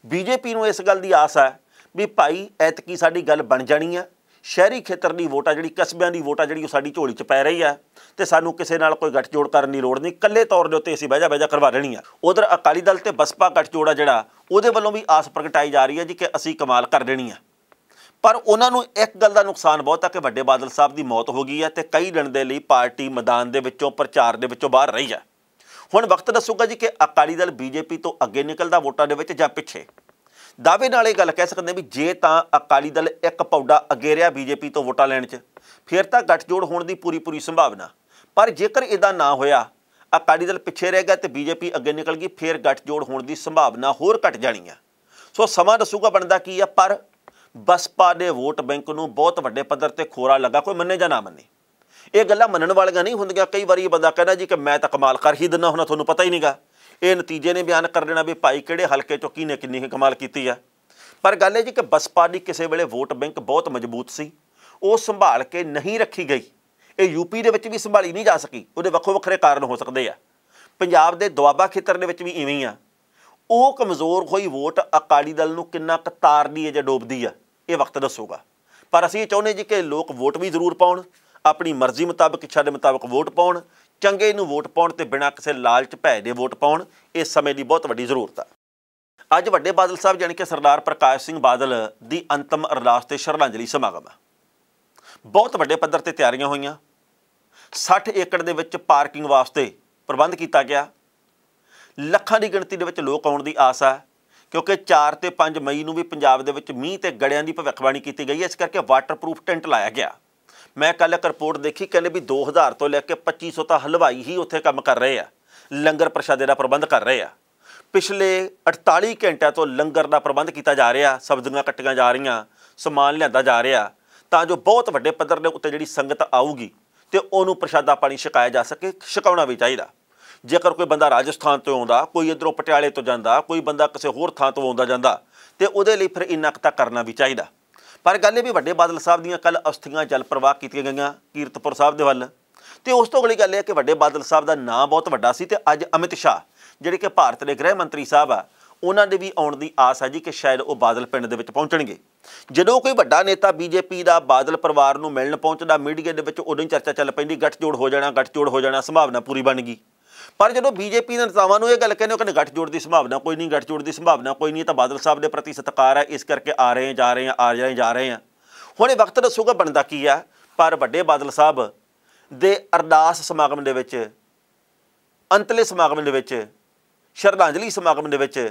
ਬੀਜੇਪੀ ਨੂੰ ਇਸ ਗੱਲ ਦੀ ਆਸ ਹੈ ਵੀ ਭਾਈ ਐਤਕੀ ਸਾਡੀ ਗੱਲ ਬਣ ਜਾਣੀ ਆ ਸ਼ਹਿਰੀ ਖੇਤਰ ਦੀ ਵੋਟ ਆ ਜਿਹੜੀ ਕਸਬਿਆਂ ਦੀ ਵੋਟ ਆ ਜਿਹੜੀ ਉਹ ਸਾਡੀ ਝੋਲੀ 'ਚ ਪੈ ਰਹੀ ਆ ਤੇ ਸਾਨੂੰ ਕਿਸੇ ਨਾਲ ਕੋਈ ਗੱਠਜੋੜ ਕਰਨ ਦੀ ਲੋੜ ਨਹੀਂ ਇਕੱਲੇ ਤੌਰ ਦੇ ਉੱਤੇ ਅਸੀਂ ਬਹਿਜਾ ਬਹਿਜਾ ਕਰਵਾ ਲੈਣੀ ਆ ਉਧਰ ਅਕਾਲੀ ਦਲ ਤੇ ਬਸਪਾ ਗੱਠਜੋੜ ਆ ਜਿਹੜਾ ਉਹਦੇ ਵੱਲੋਂ ਵੀ ਆਸ ਪ੍ਰਗਟਾਈ ਜਾ ਰਹੀ ਹੈ ਜੀ ਕਿ ਅਸੀਂ ਕਮਾਲ ਕਰ ਦੇਣੀ ਆ ਪਰ ਉਹਨਾਂ ਨੂੰ ਇੱਕ ਗੱਲ ਦਾ ਨੁਕਸਾਨ ਬਹੁਤ ਆ ਕਿ ਵੱਡੇ ਬਾਦਲ ਸਾਹਿਬ ਦੀ ਮੌਤ ਹੋ ਗਈ ਹੈ ਤੇ ਕਈ ਦਿਨ ਦੇ ਲਈ ਪਾਰਟੀ ਮੈਦਾਨ ਦੇ ਵਿੱਚੋਂ ਪ੍ਰਚਾਰ ਦੇ ਵਿੱਚੋਂ ਬਾਹਰ ਰਹੀ ਹੈ ਹੁਣ ਵਕਤ ਦੱਸੂਗਾ ਜੀ ਕਿ ਅਕਾਲੀ ਦਲ ਬੀਜੇਪੀ ਤੋਂ ਅੱਗੇ ਨਿਕਲਦਾ ਵੋਟਾਂ ਦੇ ਵਿੱਚ ਜਾਂ ਪਿੱਛੇ ਦਾਅਵੇ ਨਾਲ ਇਹ ਗੱਲ ਕਹਿ ਸਕਦੇ ਵੀ ਜੇ ਤਾਂ ਅਕਾਲੀ ਦਲ ਇੱਕ ਪੌੜਾ ਅੱਗੇ ਰਿਹਾ ਬੀਜੇਪੀ ਤੋਂ ਵੋਟਾਂ ਲੈਣ 'ਚ ਫਿਰ ਤਾਂ ਗੱਠਜੋੜ ਹੋਣ ਦੀ ਪੂਰੀ ਪੂਰੀ ਸੰਭਾਵਨਾ ਪਰ ਜੇਕਰ ਇਹਦਾ ਨਾ ਹੋਇਆ ਅਕਾਲੀ ਦਲ ਪਿੱਛੇ ਰਹਿ ਗਿਆ ਤੇ ਬੀਜੇਪੀ ਅੱਗੇ ਨਿਕਲ ਗਈ ਫਿਰ ਗੱਠਜੋੜ ਹੋਣ ਦੀ ਸੰਭਾਵਨਾ ਹੋਰ ਘਟ ਜਾਣੀ ਆ ਸੋ ਸਮਾਂ ਦੱਸੂਗਾ ਬਣਦਾ ਕੀ ਆ ਪਰ ਬਸਪਾ ਦੇ ਵੋਟ ਬੈਂਕ ਨੂੰ ਬਹੁਤ ਵੱਡੇ ਪੱਧਰ ਤੇ ਖੋਰਾ ਲੱਗਾ ਕੋਈ ਮੰਨੇ ਜਾਂ ਨਾ ਮੰਨੇ ਇਹ ਗੱਲਾਂ ਮੰਨਣ ਵਾਲੀਆਂ ਨਹੀਂ ਹੁੰਦੀਆਂ ਕਈ ਵਾਰੀ ਇਹ ਬੰਦਾ ਕਹਿੰਦਾ ਜੀ ਕਿ ਮੈਂ ਤਾਂ ਕਮਾਲ ਕਰ ਹੀ ਦਿੰਦਾ ਹੁਣ ਤੁਹਾਨੂੰ ਪਤਾ ਹੀ ਨਹੀਂਗਾ ਇਹ ਨਤੀਜੇ ਨੇ ਬਿਆਨ ਕਰ ਦੇਣਾ ਵੀ ਭਾਈ ਕਿਹੜੇ ਹਲਕੇ ਚੋਂ ਕਿਨੇ ਕਿੰਨੀ ਕਮਾਲ ਕੀਤੀ ਆ ਪਰ ਗੱਲ ਇਹ ਜੀ ਕਿ ਬਸਪਾ ਦੀ ਕਿਸੇ ਵੇਲੇ ਵੋਟ ਬੈਂਕ ਬਹੁਤ ਮਜ਼ਬੂਤ ਸੀ ਉਹ ਸੰਭਾਲ ਕੇ ਨਹੀਂ ਰੱਖੀ ਗਈ ਇਹ ਯੂਪੀ ਦੇ ਵਿੱਚ ਵੀ ਸੰਭਾਲੀ ਨਹੀਂ ਜਾ ਸਕੀ ਉਹਦੇ ਵੱਖੋ ਵੱਖਰੇ ਕਾਰਨ ਹੋ ਸਕਦੇ ਆ ਪੰਜਾਬ ਦੇ ਦੁਆਬਾ ਖੇਤਰ ਦੇ ਵਿੱਚ ਵੀ ਇਵੇਂ ਆ ਉਹ ਕਮਜ਼ੋਰ ਹੋਈ ਵੋਟ ਅਕਾਲੀ ਦਲ ਨੂੰ ਕਿੰਨਾ ਕੁ ਤਾਰਦੀ ਹੈ ਜਾਂ ਡੋਬਦੀ ਆ ਇਹ ਵਕਤ ਦੱਸੂਗਾ ਪਰ ਅਸੀਂ ਇਹ ਚਾਹੁੰਦੇ ਜੀ ਕਿ ਲੋਕ ਵੋਟ ਵੀ ਜ਼ਰੂਰ ਪਾਉਣ ਆਪਣੀ ਮਰਜ਼ੀ ਮੁਤਾਬਕ ਇੱਛਾ ਦੇ ਮੁਤਾਬਕ ਵੋਟ ਪਾਉਣ ਚੰਗੇ ਨੂੰ ਵੋਟ ਪਾਉਣ ਤੇ ਬਿਨਾਂ ਕਿਸੇ ਲਾਲਚ ਭੈ ਦੇ ਵੋਟ ਪਾਉਣ ਇਸ ਸਮੇਂ ਦੀ ਬਹੁਤ ਵੱਡੀ ਜ਼ਰੂਰਤ ਆ ਅੱਜ ਵੱਡੇ ਬਾਦਲ ਸਾਹਿਬ ਜਾਨੀ ਕਿ ਸਰਦਾਰ ਪ੍ਰਕਾਸ਼ ਸਿੰਘ ਬਾਦਲ ਦੀ ਅੰਤਮ ਅਰਦਾਸ ਤੇ ਸ਼ਰਧਾਂਜਲੀ ਸਮਾਗਮ ਹੈ ਬਹੁਤ ਵੱਡੇ ਪੱਧਰ ਤੇ ਤਿਆਰੀਆਂ ਹੋਈਆਂ 60 ਏਕੜ ਦੇ ਵਿੱਚ ਪਾਰਕਿੰਗ ਵਾਸਤੇ ਪ੍ਰਬੰਧ ਕੀਤਾ ਗਿਆ ਲੱਖਾਂ ਦੀ ਗਿਣਤੀ ਦੇ ਵਿੱਚ ਲੋਕ ਆਉਣ ਦੀ ਆਸ ਹੈ ਕਿਉਂਕਿ 4 ਤੇ 5 ਮਈ ਨੂੰ ਵੀ ਪੰਜਾਬ ਦੇ ਵਿੱਚ ਮੀਂਹ ਤੇ ਗੜਿਆਂ ਦੀ ਭਵਿੱਖਬਾਣੀ ਕੀਤੀ ਗਈ ਹੈ ਇਸ ਕਰਕੇ ਵਾਟਰਪ੍ਰੂਫ ਟੈਂਟ ਲਾਇਆ ਗਿਆ ਮੈਂ ਕੱਲ ਇੱਕ ਰਿਪੋਰਟ ਦੇਖੀ ਕਹਿੰਦੇ ਵੀ 2000 ਤੋਂ ਲੈ ਕੇ 2500 ਤਾਂ ਹਲਵਾਈ ਹੀ ਉੱਥੇ ਕੰਮ ਕਰ ਰਹੇ ਆ ਲੰਗਰ ਪ੍ਰਸ਼ਾਦੇ ਦਾ ਪ੍ਰਬੰਧ ਕਰ ਰਹੇ ਆ ਪਿਛਲੇ 48 ਘੰਟਿਆਂ ਤੋਂ ਲੰਗਰ ਦਾ ਪ੍ਰਬੰਧ ਕੀਤਾ ਜਾ ਰਿਹਾ ਸਬਜ਼ੀਆਂ ਕੱਟੀਆਂ ਜਾ ਰਹੀਆਂ ਸਮਾਨ ਲਿਆਂਦਾ ਜਾ ਰਿਹਾ ਤਾਂ ਜੋ ਬਹੁਤ ਵੱਡੇ ਪੱਧਰ ਦੇ ਉੱਤੇ ਜਿਹੜੀ ਸੰਗਤ ਆਊਗੀ ਤੇ ਉਹਨੂੰ ਪ੍ਰਸ਼ਾਦਾ ਪਾਣੀ ਛਕਾਇਆ ਜਾ ਸਕੇ ਛਕਾਉਣਾ ਵੀ ਚਾਹੀਦਾ ਜੇਕਰ ਕੋਈ ਬੰਦਾ ਰਾਜਸਥਾਨ ਤੋਂ ਆਉਂਦਾ ਕੋਈ ਇਧਰੋਂ ਪਟਿਆਲੇ ਤੋਂ ਜਾਂਦਾ ਕੋਈ ਬੰਦਾ ਕਿਸੇ ਹੋਰ ਥਾਂ ਤੋਂ ਆਉਂਦਾ ਜਾਂਦਾ ਤੇ ਉਹਦੇ ਲਈ ਫਿਰ ਇੰਨਾ ਕੁ ਤਾਂ ਕਰਨਾ ਵੀ ਚਾਹੀਦਾ ਪਰ ਗੱਲ ਇਹ ਵੀ ਵੱਡੇ ਬਾਦਲ ਸਾਹਿਬ ਦੀਆਂ ਕੱਲ ਅਸਥੀਆਂ ਜਲ ਪ੍ਰਵਾਹ ਕੀਤੀਆਂ ਗਈਆਂ ਕੀਰਤਪੁਰ ਸਾਹਿਬ ਦੇ ਵੱਲ ਤੇ ਉਸ ਤੋਂ ਅਗਲੀ ਗੱਲ ਇਹ ਕਿ ਵੱਡੇ ਬਾਦਲ ਸਾਹਿਬ ਦਾ ਨਾਂ ਬਹੁਤ ਵੱਡਾ ਸੀ ਤੇ ਅੱਜ ਅਮਿਤ ਸ਼ਾਹ ਜਿਹੜੇ ਕਿ ਭਾਰਤ ਦੇ ਗ੍ਰਹਿ ਮੰਤਰੀ ਸਾਹਿਬ ਆ ਉਹਨਾਂ ਦੇ ਵੀ ਆਉਣ ਦੀ ਆਸ ਹੈ ਜੀ ਕਿ ਸ਼ਾਇਦ ਉਹ ਬਾਦਲ ਪਿੰਡ ਦੇ ਵਿੱਚ ਪਹੁੰਚਣਗੇ ਜਦੋਂ ਕੋਈ ਵੱਡਾ ਨੇਤਾ ਬੀਜੇਪੀ ਦਾ ਬਾਦਲ ਪਰਿਵਾਰ ਨੂੰ ਮਿਲਣ ਪਹੁੰਚਦਾ ਮੀਡੀਆ ਦੇ ਵਿੱਚ ਉਦੋਂ ਹੀ ਚਰਚਾ ਚੱਲ ਪੈਂਦੀ ਗੱਠਜੋੜ ਹੋ ਜਾਣਾ ਗੱਠਜੋੜ ਹੋ ਜਾਣਾ ਸੰਭਾਵਨਾ ਪੂਰੀ ਬਣ ਗਈ ਪਰ ਜਦੋਂ ਬੀਜੇਪੀ ਦੇ ਨੇਤਾਵਾਂ ਨੂੰ ਇਹ ਗੱਲ ਕਹਿੰਦੇ ਕਿ ਜੋੜ ਦੀ ਸੰਭਾਵਨਾ ਕੋਈ ਨਹੀਂ ਗੱਠ ਜੋੜ ਦੀ ਸੰਭਾਵਨਾ ਕੋਈ ਨਹੀਂ ਤਾਂ ਬਾਦਲ ਸਾਹਿਬ ਦੇ ਪ੍ਰਤੀ ਸਤਿਕਾਰ ਹੈ ਇਸ ਕਰਕੇ ਆ ਰਹੇ ਜਾ ਰਹੇ ਆ ਰਹੇ ਜਾ ਰਹੇ ਆ ਹੁਣ ਇਹ ਵਕਤ ਦੱਸੂਗਾ ਬਣਦਾ ਕੀ ਆ ਪਰ ਵੱਡੇ ਬਾਦਲ ਸਾਹਿਬ ਦੇ ਅਰਦਾਸ ਸਮਾਗਮ ਦੇ ਵਿੱਚ ਅੰਤਲੇ ਸਮਾਗਮ ਦੇ ਵਿੱਚ ਸ਼ਰਧਾਂਜਲੀ ਸਮਾਗਮ ਦੇ ਵਿੱਚ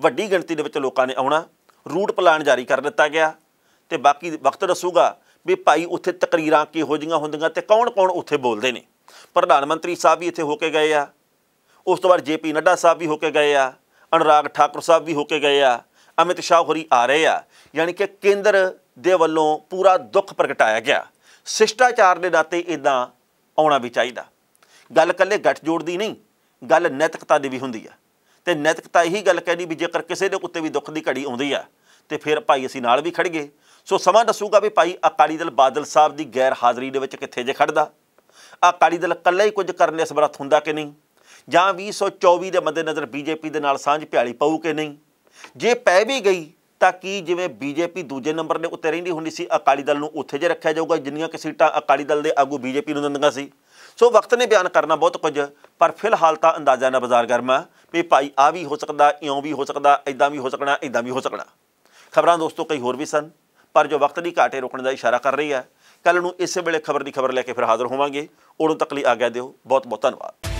ਵੱਡੀ ਗਿਣਤੀ ਦੇ ਵਿੱਚ ਲੋਕਾਂ ਨੇ ਆਉਣਾ ਰੂਟ ਪਲਾਨ ਜਾਰੀ ਕਰ ਦਿੱਤਾ ਗਿਆ ਤੇ ਬਾਕੀ ਵਕਤ ਦੱਸੂਗਾ ਵੀ ਭਾਈ ਉੱਥੇ ਤਕਰੀਰਾਂ ਕਿਹੋ ਜੀਆਂ ਹੁੰਦੀਆਂ ਤੇ ਕੌਣ-ਕੌਣ ਉੱਥੇ ਬੋਲਦੇ ਨੇ ਪ੍ਰਧਾਨ ਮੰਤਰੀ ਸਾਹਿਬ ਵੀ ਇੱਥੇ ਹੋ ਕੇ ਗਏ ਆ ਉਸ ਤੋਂ ਬਾਅਦ ਜੇਪੀ ਨੱਡਾ ਸਾਹਿਬ ਵੀ ਹੋ ਕੇ ਗਏ ਆ ਅਨਰਾਗ ਠਾਕੁਰ ਸਾਹਿਬ ਵੀ ਹੋ ਕੇ ਗਏ ਆ ਅਮਿਤ ਸ਼ਾਹ ਹੋਰੀ ਆ ਰਹੇ ਆ ਯਾਨੀ ਕਿ ਕੇਂਦਰ ਦੇ ਵੱਲੋਂ ਪੂਰਾ ਦੁੱਖ ਪ੍ਰਗਟਾਇਆ ਗਿਆ ਸਿਸ਼ਟਾਚਾਰ ਦੇ ਦਾਤੇ ਇਦਾਂ ਆਉਣਾ ਵੀ ਚਾਹੀਦਾ ਗੱਲ ਕੱਲੇ ਗੱਠਜੋੜ ਦੀ ਨਹੀਂ ਗੱਲ ਨੈਤਿਕਤਾ ਦੀ ਵੀ ਹੁੰਦੀ ਆ ਤੇ ਨੈਤਿਕਤਾ ਇਹੀ ਗੱਲ ਕਹਿੰਦੀ ਵੀ ਜੇਕਰ ਕਿਸੇ ਦੇ ਉੱਤੇ ਵੀ ਦੁੱਖ ਦੀ ਘੜੀ ਆਉਂਦੀ ਆ ਤੇ ਫਿਰ ਭਾਈ ਅਸੀਂ ਨਾਲ ਵੀ ਖੜ ਗਏ ਸੋ ਸਮਾਂ ਦੱਸੂਗਾ ਵੀ ਭਾਈ ਅਕਾਲੀ ਦਲ ਬਾਦਲ ਸਾਹਿਬ ਦੀ ਗੈਰ ਹਾਜ਼ਰੀ ਦੇ ਵਿੱਚ ਕਿੱਥੇ ਜੇ ਖੜਦਾ ਅਕਾਲੀ ਦਲ ਇਕੱਲਾ ਹੀ ਕੁਝ ਕਰਨ ਦੇ ਸਮਰੱਥ ਹੁੰਦਾ ਕਿ ਨਹੀਂ ਜਾਂ 2024 ਦੇ ਮੱਦੇ ਨਜ਼ਰ ਬੀਜੇਪੀ ਦੇ ਨਾਲ ਸਾਂਝ ਭਿਆਲੀ ਪਾਉ ਕਿ ਨਹੀਂ ਜੇ ਪੈ ਵੀ ਗਈ ਤਾਂ ਕੀ ਜਿਵੇਂ ਬੀਜੇਪੀ ਦੂਜੇ ਨੰਬਰ ਦੇ ਉੱਤੇ ਰਹਿੰਦੀ ਹੁੰਦੀ ਸੀ ਅਕਾਲੀ ਦਲ ਨੂੰ ਉੱਥੇ ਜੇ ਰੱਖਿਆ ਜਾਊਗਾ ਜਿੰਨੀਆਂ ਕਿ ਸੀਟਾਂ ਅਕਾਲੀ ਦਲ ਦੇ ਆਗੂ ਬੀਜੇਪੀ ਨੂੰ ਦਿੰਦੀਆਂ ਸੀ ਸੋ ਵਕਤ ਨੇ ਬਿਆਨ ਕਰਨਾ ਬਹੁਤ ਕੁਝ ਪਰ ਫਿਲਹਾਲ ਤਾਂ ਅੰਦਾਜ਼ਾ ਨਾ ਬਾਜ਼ਾਰ ਗਰਮਾ ਵੀ ਭਾਈ ਆ ਵੀ ਹੋ ਸਕਦਾ ਇਉਂ ਵੀ ਹੋ ਸਕਦਾ ਐਦਾਂ ਵੀ ਹੋ ਸਕਣਾ ਐਦਾਂ ਵੀ ਹੋ ਸਕਣਾ ਖਬਰਾਂ ਦੋਸਤੋ ਕਈ ਹੋਰ ਵੀ ਸਨ ਪਰ ਜੋ ਵਕਤ ਦੀ ਘਾਟੇ ਰੁਕਣ ਦਾ ਇਸ਼ਾਰਾ ਕਰ ਰਹੀ ਹੈ ਕੱਲ ਨੂੰ ਇਸੇ ਵੇਲੇ ਖਬਰ ਦੀ ਖਬਰ ਲੈ ਕੇ ਫਿਰ ਹਾਜ਼ਰ ਹੋਵਾਂਗੇ ਉਦੋਂ ਤੱਕ ਲਈ ਗਿਆ ਦਿਓ ਬਹੁਤ ਬਹੁਤ ਧੰਨਵਾਦ